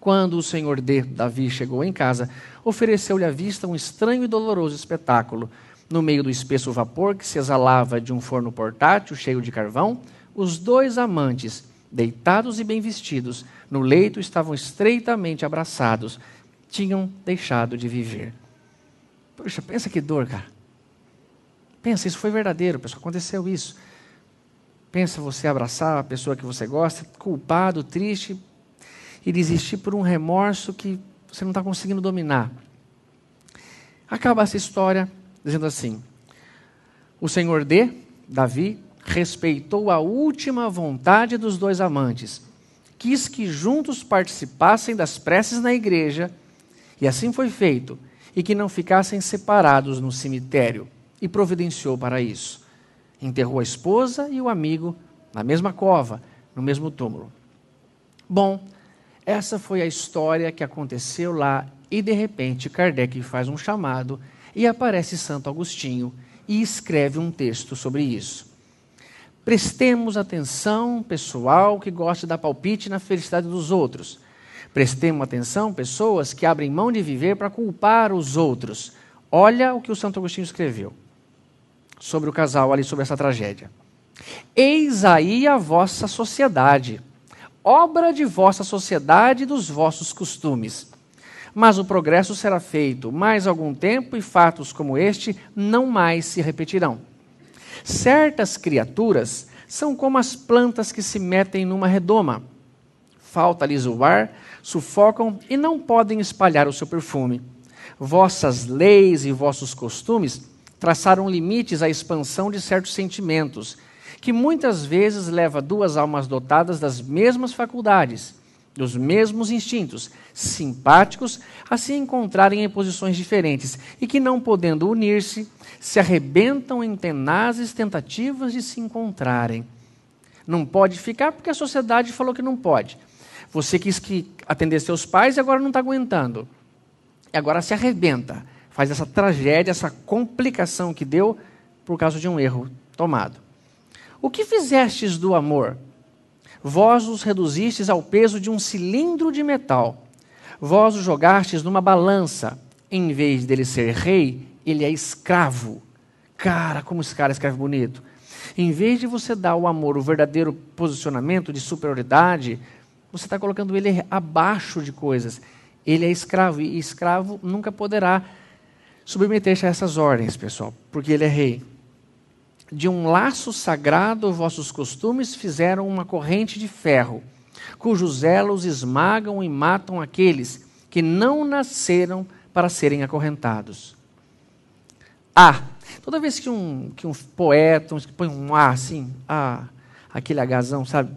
Quando o senhor D, Davi, chegou em casa, ofereceu-lhe à vista um estranho e doloroso espetáculo. No meio do espesso vapor que se exalava de um forno portátil cheio de carvão, os dois amantes, deitados e bem vestidos, no leito estavam estreitamente abraçados. Tinham deixado de viver. Poxa, pensa que dor, cara. Pensa, isso foi verdadeiro, pessoal, aconteceu isso. Pensa você abraçar a pessoa que você gosta, culpado, triste, e desistir por um remorso que você não está conseguindo dominar. Acaba essa história dizendo assim: O Senhor D, Davi, respeitou a última vontade dos dois amantes, quis que juntos participassem das preces na igreja, e assim foi feito e que não ficassem separados no cemitério, e providenciou para isso. Enterrou a esposa e o amigo na mesma cova, no mesmo túmulo. Bom, essa foi a história que aconteceu lá, e de repente Kardec faz um chamado e aparece Santo Agostinho e escreve um texto sobre isso. Prestemos atenção, pessoal que gosta de dar palpite na felicidade dos outros. Prestemos atenção, pessoas que abrem mão de viver para culpar os outros. Olha o que o Santo Agostinho escreveu sobre o casal ali, sobre essa tragédia. Eis aí a vossa sociedade, obra de vossa sociedade e dos vossos costumes. Mas o progresso será feito mais algum tempo e fatos como este não mais se repetirão. Certas criaturas são como as plantas que se metem numa redoma. Falta-lhes o ar sufocam e não podem espalhar o seu perfume. Vossas leis e vossos costumes traçaram limites à expansão de certos sentimentos, que muitas vezes leva duas almas dotadas das mesmas faculdades, dos mesmos instintos, simpáticos, a se encontrarem em posições diferentes e que, não podendo unir-se, se arrebentam em tenazes tentativas de se encontrarem. Não pode ficar porque a sociedade falou que não pode. Você quis que atender seus pais e agora não está aguentando. E agora se arrebenta. Faz essa tragédia, essa complicação que deu por causa de um erro tomado. O que fizestes do amor? Vós os reduzistes ao peso de um cilindro de metal. Vós os jogastes numa balança. Em vez dele ser rei, ele é escravo. Cara, como esse cara escreve bonito. Em vez de você dar ao amor o verdadeiro posicionamento de superioridade, você está colocando ele abaixo de coisas. Ele é escravo, e escravo nunca poderá submeter-se a essas ordens, pessoal, porque ele é rei. De um laço sagrado vossos costumes fizeram uma corrente de ferro, cujos elos esmagam e matam aqueles que não nasceram para serem acorrentados. Ah, toda vez que um, que um poeta um, põe um A assim, ah, aquele agazão, sabe?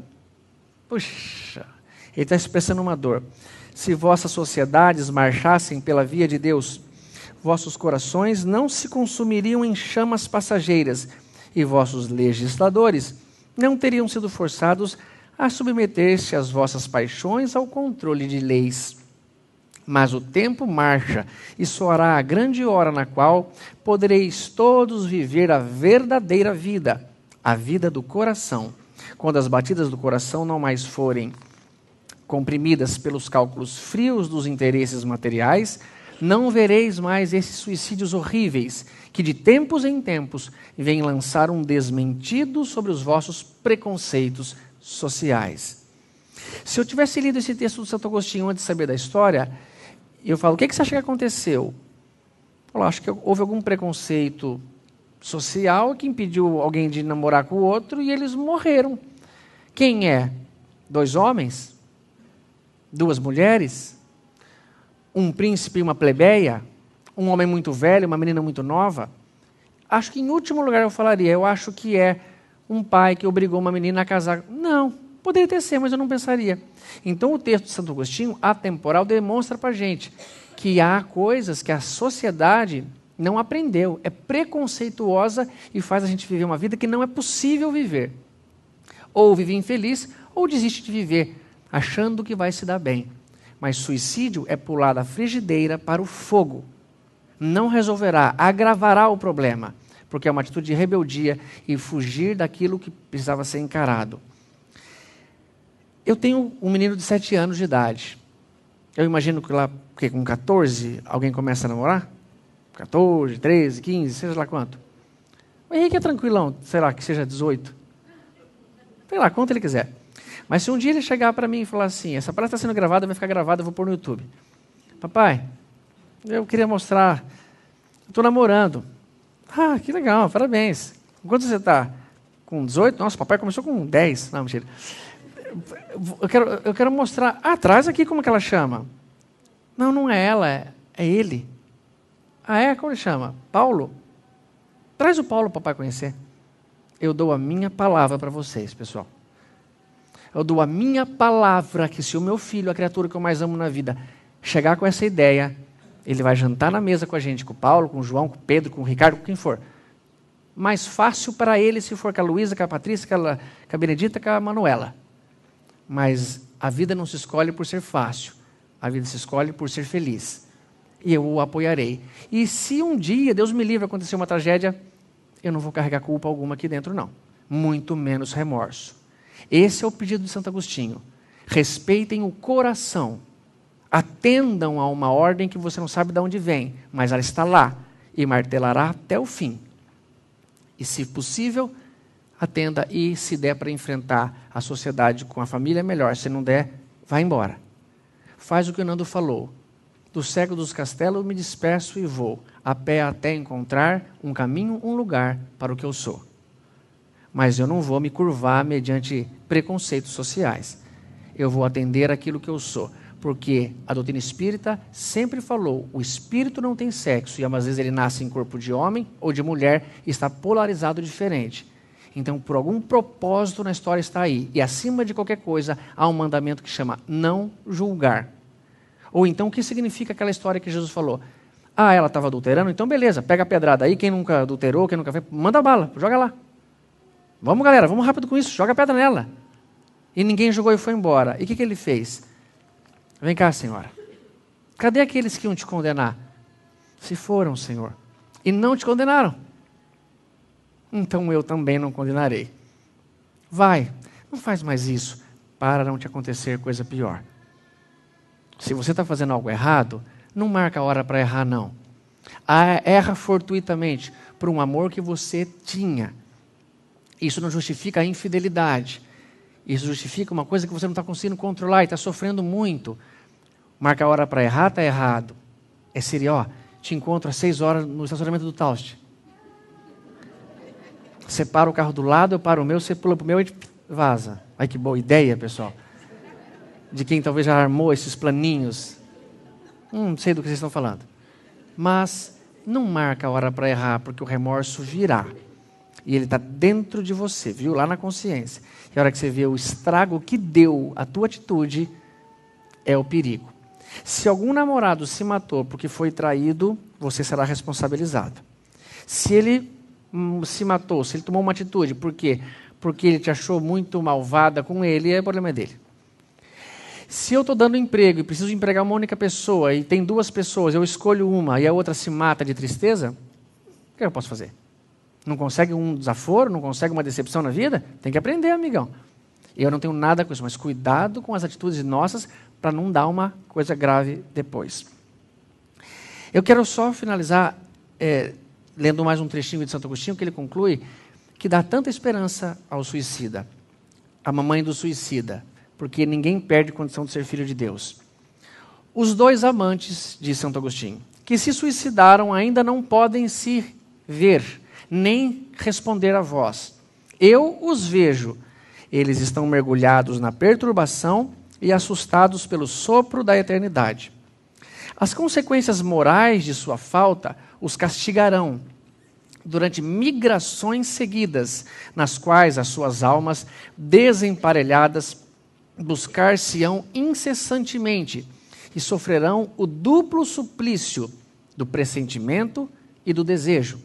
Puxa, ele está expressando uma dor. Se vossas sociedades marchassem pela via de Deus, vossos corações não se consumiriam em chamas passageiras, e vossos legisladores não teriam sido forçados a submeter-se às vossas paixões ao controle de leis. Mas o tempo marcha, e soará a grande hora na qual podereis todos viver a verdadeira vida, a vida do coração, quando as batidas do coração não mais forem comprimidas pelos cálculos frios dos interesses materiais, não vereis mais esses suicídios horríveis que de tempos em tempos vêm lançar um desmentido sobre os vossos preconceitos sociais. Se eu tivesse lido esse texto do Santo Agostinho antes de saber da história, eu falo: o que, é que você acha que aconteceu? Eu acho que houve algum preconceito social que impediu alguém de namorar com o outro e eles morreram. Quem é? Dois homens? duas mulheres, um príncipe e uma plebeia, um homem muito velho, uma menina muito nova. Acho que em último lugar eu falaria, eu acho que é um pai que obrigou uma menina a casar. Não, poderia ter sido, mas eu não pensaria. Então o texto de Santo Agostinho, atemporal, demonstra para a gente que há coisas que a sociedade não aprendeu, é preconceituosa e faz a gente viver uma vida que não é possível viver. Ou vive infeliz, ou desiste de viver, achando que vai se dar bem. Mas suicídio é pular da frigideira para o fogo. Não resolverá, agravará o problema, porque é uma atitude de rebeldia e fugir daquilo que precisava ser encarado. Eu tenho um menino de 7 anos de idade. Eu imagino que lá, com 14, alguém começa a namorar? 14, 13, 15, seja lá quanto. O Henrique é tranquilão, sei lá, que seja 18. Sei lá, quanto ele quiser. Mas se um dia ele chegar para mim e falar assim, essa palestra está sendo gravada, vai ficar gravada, eu vou pôr no YouTube. Papai, eu queria mostrar, estou namorando. Ah, que legal, parabéns. Quanto você está? Com 18? Nossa, papai começou com 10. Não, mentira. Eu quero, eu quero mostrar. Ah, traz aqui como que ela chama. Não, não é ela, é, é ele. Ah, é? Como ele chama? Paulo? Traz o Paulo para o papai conhecer. Eu dou a minha palavra para vocês, pessoal eu dou a minha palavra que se o meu filho, a criatura que eu mais amo na vida, chegar com essa ideia, ele vai jantar na mesa com a gente, com o Paulo, com o João, com o Pedro, com o Ricardo, com quem for. Mais fácil para ele se for com a Luísa, com a Patrícia, com a, com a Benedita, com a Manuela. Mas a vida não se escolhe por ser fácil, a vida se escolhe por ser feliz. E eu o apoiarei. E se um dia, Deus me livre, acontecer uma tragédia, eu não vou carregar culpa alguma aqui dentro, não. Muito menos remorso. Esse é o pedido de Santo Agostinho. Respeitem o coração. Atendam a uma ordem que você não sabe de onde vem, mas ela está lá e martelará até o fim. E, se possível, atenda e, se der para enfrentar a sociedade com a família, melhor. Se não der, vá embora. Faz o que o Nando falou. Do cego dos castelos me disperso e vou, a pé até encontrar um caminho, um lugar para o que eu sou mas eu não vou me curvar mediante preconceitos sociais. Eu vou atender aquilo que eu sou. Porque a doutrina espírita sempre falou: o espírito não tem sexo, e às vezes ele nasce em corpo de homem ou de mulher, e está polarizado diferente. Então, por algum propósito na história está aí. E acima de qualquer coisa, há um mandamento que chama não julgar. Ou então, o que significa aquela história que Jesus falou? Ah, ela estava adulterando? Então, beleza, pega a pedrada aí. Quem nunca adulterou, quem nunca fez, manda bala, joga lá. Vamos, galera, vamos rápido com isso, joga a pedra nela. E ninguém jogou e foi embora. E o que, que ele fez? Vem cá, senhora. Cadê aqueles que iam te condenar? Se foram, senhor. E não te condenaram. Então eu também não condenarei. Vai, não faz mais isso para não te acontecer coisa pior. Se você está fazendo algo errado, não marca a hora para errar, não. Ah, erra fortuitamente por um amor que você tinha isso não justifica a infidelidade. Isso justifica uma coisa que você não está conseguindo controlar e está sofrendo muito. Marca a hora para errar, está errado. É seria, ó, te encontro às seis horas no estacionamento do Taust. Você para o carro do lado, eu paro o meu, você pula para o meu e vaza. Ai, que boa ideia, pessoal. De quem talvez já armou esses planinhos. Hum, não sei do que vocês estão falando. Mas não marca a hora para errar, porque o remorso virá. E ele está dentro de você, viu? Lá na consciência. E a hora que você vê o estrago que deu a tua atitude, é o perigo. Se algum namorado se matou porque foi traído, você será responsabilizado. Se ele hum, se matou, se ele tomou uma atitude, por quê? Porque ele te achou muito malvada com ele, é problema dele. Se eu estou dando emprego e preciso empregar uma única pessoa e tem duas pessoas, eu escolho uma e a outra se mata de tristeza, o que eu posso fazer? não consegue um desaforo, não consegue uma decepção na vida, tem que aprender, amigão. Eu não tenho nada com isso, mas cuidado com as atitudes nossas para não dar uma coisa grave depois. Eu quero só finalizar é, lendo mais um trechinho de Santo Agostinho, que ele conclui que dá tanta esperança ao suicida, à mamãe do suicida, porque ninguém perde condição de ser filho de Deus. Os dois amantes, diz Santo Agostinho, que se suicidaram ainda não podem se ver nem responder a voz. Eu os vejo. Eles estão mergulhados na perturbação e assustados pelo sopro da eternidade. As consequências morais de sua falta os castigarão durante migrações seguidas, nas quais as suas almas desemparelhadas buscar-se-ão incessantemente e sofrerão o duplo suplício do pressentimento e do desejo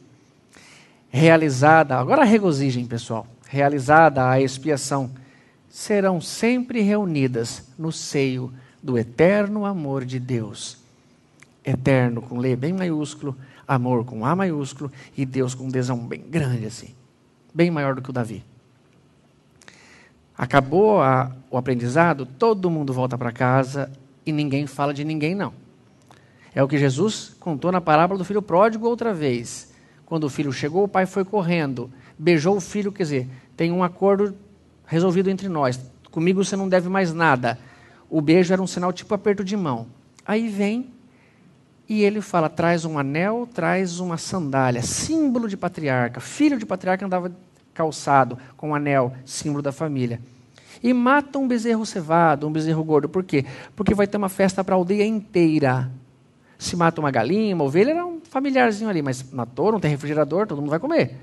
realizada, agora regozijem, pessoal, realizada a expiação, serão sempre reunidas no seio do eterno amor de Deus. Eterno com L bem maiúsculo, amor com A maiúsculo e Deus com um desão bem grande assim, bem maior do que o Davi. Acabou a, o aprendizado, todo mundo volta para casa e ninguém fala de ninguém, não. É o que Jesus contou na parábola do filho pródigo outra vez. Quando o filho chegou, o pai foi correndo, beijou o filho, quer dizer, tem um acordo resolvido entre nós. Comigo você não deve mais nada. O beijo era um sinal tipo aperto de mão. Aí vem e ele fala: traz um anel, traz uma sandália, símbolo de patriarca. Filho de patriarca andava calçado com um anel, símbolo da família. E mata um bezerro cevado, um bezerro gordo. Por quê? Porque vai ter uma festa para a aldeia inteira se mata uma galinha, uma ovelha, era um familiarzinho ali, mas matou, não tem refrigerador, todo mundo vai comer.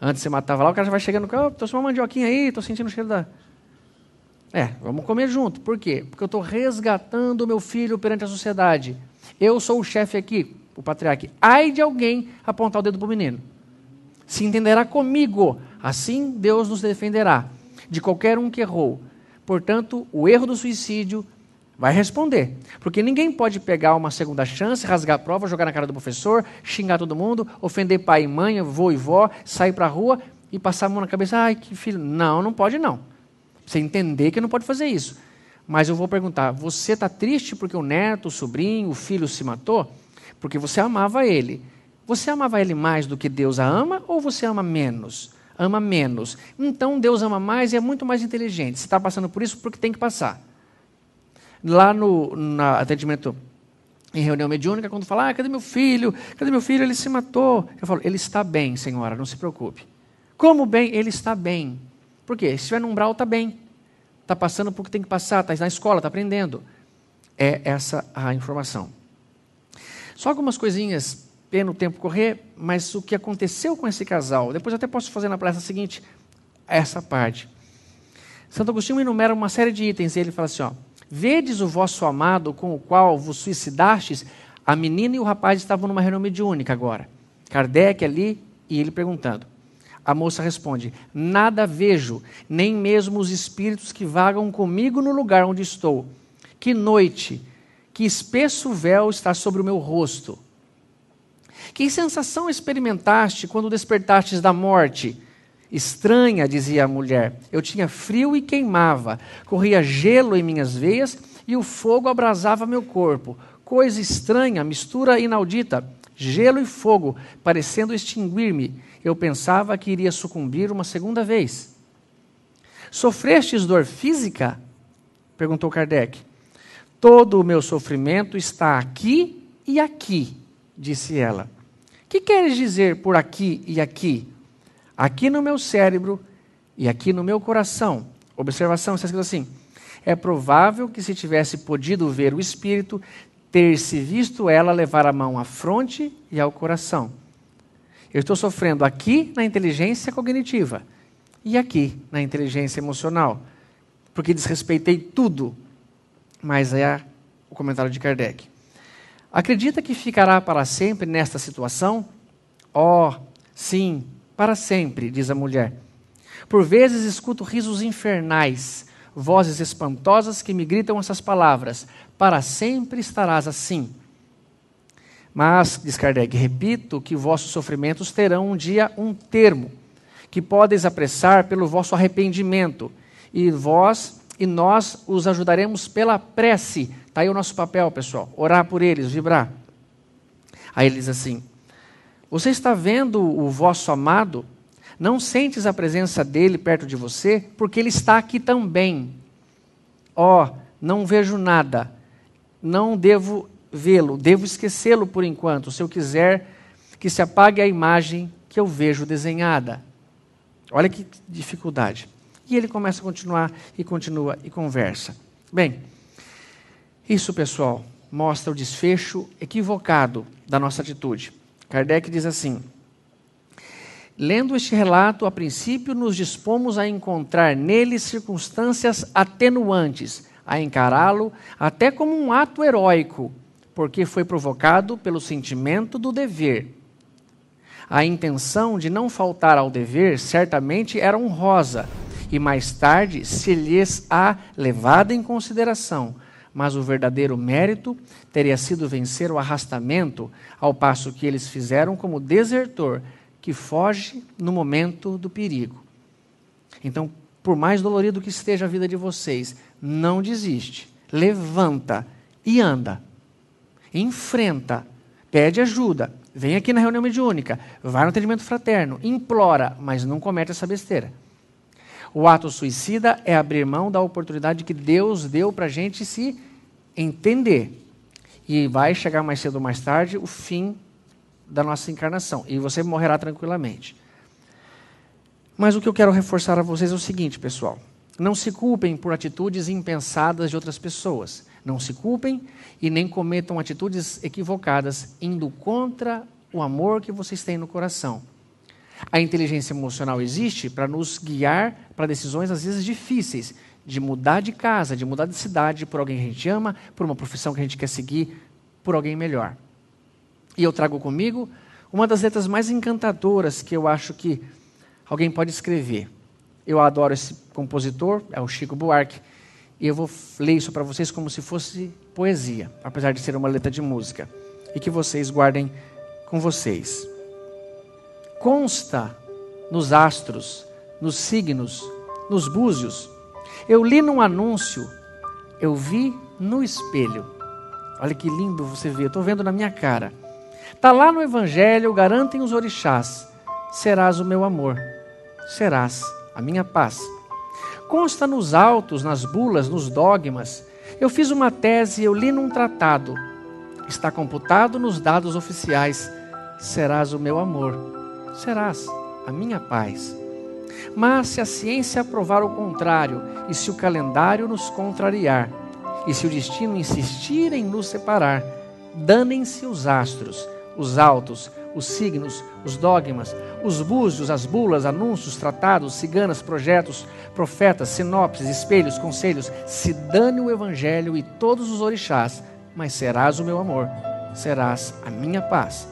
Antes você matava lá, o cara já vai chegando no carro, oh, trouxe uma mandioquinha aí, estou sentindo o cheiro da. É, vamos comer junto. Por quê? Porque eu estou resgatando o meu filho perante a sociedade. Eu sou o chefe aqui, o patriarca. Ai de alguém apontar o dedo para o menino. Se entenderá comigo. Assim Deus nos defenderá de qualquer um que errou. Portanto, o erro do suicídio Vai responder. Porque ninguém pode pegar uma segunda chance, rasgar a prova, jogar na cara do professor, xingar todo mundo, ofender pai e mãe, avô e vó, sair para a rua e passar a mão na cabeça. Ai, que filho. Não, não pode não. Você entender que não pode fazer isso. Mas eu vou perguntar: você está triste porque o neto, o sobrinho, o filho se matou? Porque você amava ele. Você amava ele mais do que Deus a ama ou você ama menos? Ama menos. Então Deus ama mais e é muito mais inteligente. Você está passando por isso porque tem que passar lá no, atendimento em reunião mediúnica, quando fala, ah, cadê meu filho? Cadê meu filho? Ele se matou. Eu falo, ele está bem, senhora, não se preocupe. Como bem? Ele está bem. Por quê? Se estiver no umbral, está bem. Está passando porque tem que passar, está na escola, está aprendendo. É essa a informação. Só algumas coisinhas, pena o tempo correr, mas o que aconteceu com esse casal, depois eu até posso fazer na palestra seguinte, essa parte. Santo Agostinho enumera uma série de itens e ele fala assim, ó, Vedes o vosso amado com o qual vos suicidastes? A menina e o rapaz estavam numa reunião mediúnica agora. Kardec ali e ele perguntando. A moça responde: Nada vejo, nem mesmo os espíritos que vagam comigo no lugar onde estou. Que noite, que espesso véu está sobre o meu rosto. Que sensação experimentaste quando despertastes da morte? Estranha, dizia a mulher, eu tinha frio e queimava, corria gelo em minhas veias e o fogo abrasava meu corpo. Coisa estranha, mistura inaudita, gelo e fogo, parecendo extinguir-me. Eu pensava que iria sucumbir uma segunda vez. Sofrestes dor física? perguntou Kardec. Todo o meu sofrimento está aqui e aqui, disse ela. Que queres dizer por aqui e aqui? aqui no meu cérebro e aqui no meu coração. Observação, está escrito assim: é provável que se tivesse podido ver o espírito, ter-se visto ela levar a mão à fronte e ao coração. Eu estou sofrendo aqui na inteligência cognitiva e aqui na inteligência emocional, porque desrespeitei tudo. Mas é o comentário de Kardec. Acredita que ficará para sempre nesta situação? Oh, sim, para sempre, diz a mulher. Por vezes escuto risos infernais, vozes espantosas que me gritam essas palavras: Para sempre estarás assim. Mas, diz Kardec, repito que vossos sofrimentos terão um dia um termo, que podeis apressar pelo vosso arrependimento, e vós e nós os ajudaremos pela prece. Está aí o nosso papel, pessoal. Orar por eles, vibrar. Aí ele diz assim: você está vendo o vosso amado? Não sentes a presença dele perto de você, porque ele está aqui também. Ó, oh, não vejo nada, não devo vê-lo, devo esquecê-lo por enquanto, se eu quiser que se apague a imagem que eu vejo desenhada. Olha que dificuldade. E ele começa a continuar e continua e conversa. Bem, isso, pessoal, mostra o desfecho equivocado da nossa atitude. Kardec diz assim: Lendo este relato, a princípio nos dispomos a encontrar nele circunstâncias atenuantes, a encará-lo até como um ato heróico, porque foi provocado pelo sentimento do dever. A intenção de não faltar ao dever certamente era honrosa, e mais tarde se lhes há levada em consideração, mas o verdadeiro mérito teria sido vencer o arrastamento, ao passo que eles fizeram como desertor que foge no momento do perigo. Então, por mais dolorido que esteja a vida de vocês, não desiste. Levanta e anda. Enfrenta. Pede ajuda. Vem aqui na reunião mediúnica. Vai no atendimento fraterno. Implora, mas não comete essa besteira. O ato suicida é abrir mão da oportunidade que Deus deu para a gente se entender. E vai chegar mais cedo ou mais tarde o fim da nossa encarnação. E você morrerá tranquilamente. Mas o que eu quero reforçar a vocês é o seguinte, pessoal. Não se culpem por atitudes impensadas de outras pessoas. Não se culpem e nem cometam atitudes equivocadas, indo contra o amor que vocês têm no coração. A inteligência emocional existe para nos guiar para decisões às vezes difíceis, de mudar de casa, de mudar de cidade por alguém que a gente ama, por uma profissão que a gente quer seguir, por alguém melhor. E eu trago comigo uma das letras mais encantadoras que eu acho que alguém pode escrever. Eu adoro esse compositor, é o Chico Buarque, e eu vou ler isso para vocês como se fosse poesia, apesar de ser uma letra de música, e que vocês guardem com vocês. Consta nos astros, nos signos, nos búzios, eu li num anúncio, eu vi no espelho. Olha que lindo você vê, eu estou vendo na minha cara. Está lá no Evangelho, garantem os orixás: serás o meu amor, serás a minha paz. Consta nos autos, nas bulas, nos dogmas. Eu fiz uma tese, eu li num tratado. Está computado nos dados oficiais: serás o meu amor, serás a minha paz. Mas se a ciência provar o contrário, e se o calendário nos contrariar, e se o destino insistir em nos separar, danem-se os astros, os altos, os signos, os dogmas, os búzios, as bulas, anúncios, tratados, ciganas, projetos, profetas, sinopses, espelhos, conselhos, se dane o evangelho e todos os orixás, mas serás o meu amor, serás a minha paz.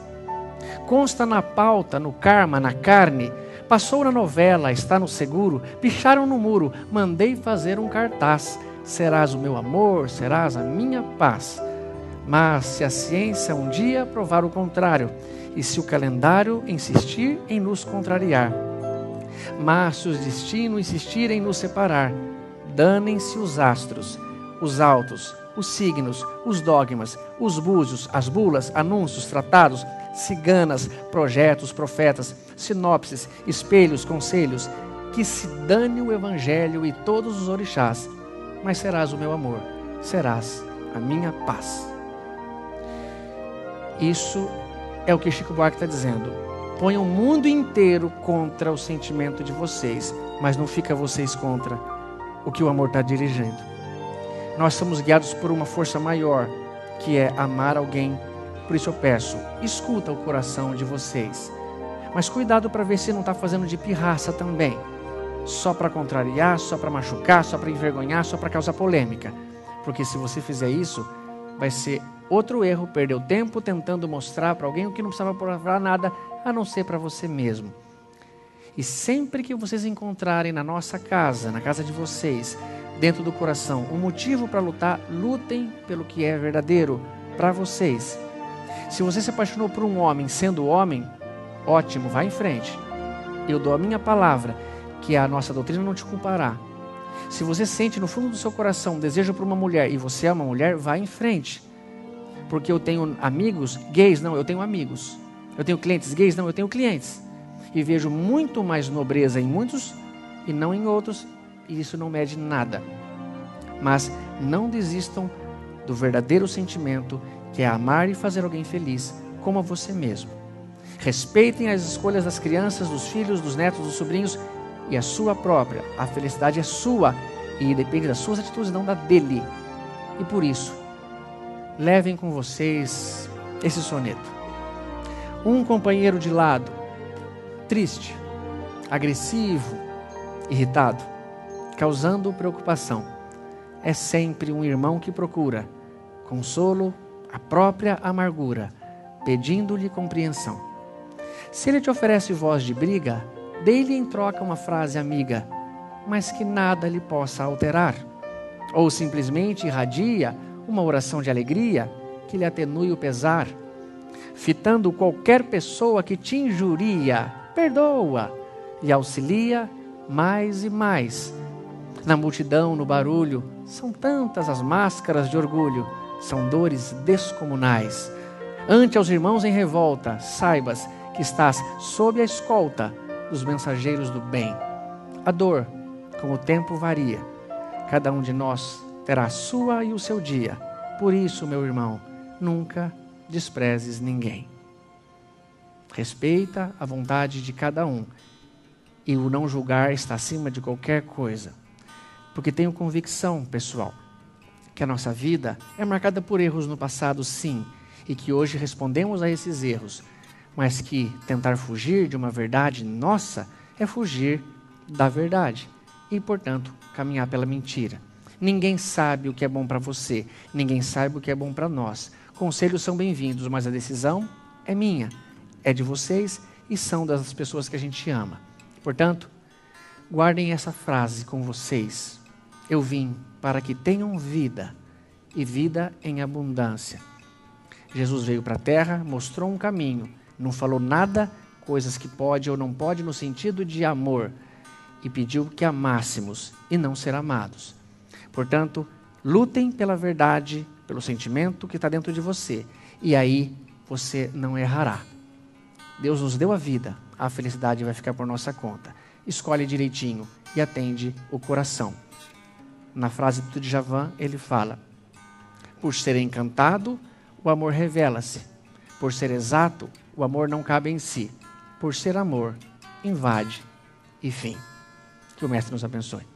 Consta na pauta, no karma, na carne, Passou na novela, está no seguro, picharam no muro, mandei fazer um cartaz. Serás o meu amor, serás a minha paz. Mas se a ciência um dia provar o contrário, e se o calendário insistir em nos contrariar, mas se os destinos insistirem em nos separar, danem-se os astros, os altos, os signos, os dogmas, os búzios, as bulas, anúncios, tratados, ciganas, projetos, profetas, sinopses, espelhos, conselhos. Que se dane o evangelho e todos os orixás, mas serás o meu amor, serás a minha paz. Isso é o que Chico Buarque está dizendo. Põe o mundo inteiro contra o sentimento de vocês, mas não fica vocês contra o que o amor está dirigindo. Nós somos guiados por uma força maior, que é amar alguém por isso eu peço, escuta o coração de vocês. Mas cuidado para ver se não está fazendo de pirraça também. Só para contrariar, só para machucar, só para envergonhar, só para causar polêmica. Porque se você fizer isso, vai ser outro erro, o tempo tentando mostrar para alguém o que não precisava provar nada, a não ser para você mesmo. E sempre que vocês encontrarem na nossa casa, na casa de vocês, dentro do coração, um motivo para lutar, lutem pelo que é verdadeiro para vocês se você se apaixonou por um homem sendo homem, ótimo, vá em frente. Eu dou a minha palavra que a nossa doutrina não te culpará. Se você sente no fundo do seu coração um desejo por uma mulher e você é uma mulher, vá em frente. Porque eu tenho amigos gays, não, eu tenho amigos. Eu tenho clientes gays, não, eu tenho clientes. E vejo muito mais nobreza em muitos e não em outros, e isso não mede nada. Mas não desistam do verdadeiro sentimento que é amar e fazer alguém feliz, como a você mesmo. Respeitem as escolhas das crianças, dos filhos, dos netos, dos sobrinhos e a sua própria. A felicidade é sua e depende das suas atitudes, não da dele. E por isso, levem com vocês esse soneto. Um companheiro de lado, triste, agressivo, irritado, causando preocupação, é sempre um irmão que procura consolo a própria amargura, pedindo-lhe compreensão. Se ele te oferece voz de briga, dê-lhe em troca uma frase amiga, mas que nada lhe possa alterar. Ou simplesmente irradia uma oração de alegria que lhe atenue o pesar. Fitando qualquer pessoa que te injuria, perdoa e auxilia mais e mais. Na multidão, no barulho, são tantas as máscaras de orgulho são dores descomunais. Ante aos irmãos em revolta, saibas que estás sob a escolta dos mensageiros do bem. A dor, como o tempo varia, cada um de nós terá a sua e o seu dia. Por isso, meu irmão, nunca desprezes ninguém. Respeita a vontade de cada um e o não julgar está acima de qualquer coisa. Porque tenho convicção, pessoal, que a nossa vida é marcada por erros no passado, sim, e que hoje respondemos a esses erros, mas que tentar fugir de uma verdade nossa é fugir da verdade e, portanto, caminhar pela mentira. Ninguém sabe o que é bom para você, ninguém sabe o que é bom para nós. Conselhos são bem-vindos, mas a decisão é minha, é de vocês e são das pessoas que a gente ama. Portanto, guardem essa frase com vocês eu vim para que tenham vida e vida em abundância. Jesus veio para a terra, mostrou um caminho, não falou nada, coisas que pode ou não pode, no sentido de amor, e pediu que amássemos e não ser amados. Portanto, lutem pela verdade, pelo sentimento que está dentro de você, e aí você não errará. Deus nos deu a vida, a felicidade vai ficar por nossa conta. Escolhe direitinho e atende o coração na frase do Djavan, ele fala: Por ser encantado, o amor revela-se. Por ser exato, o amor não cabe em si. Por ser amor, invade. E fim. Que o Mestre nos abençoe.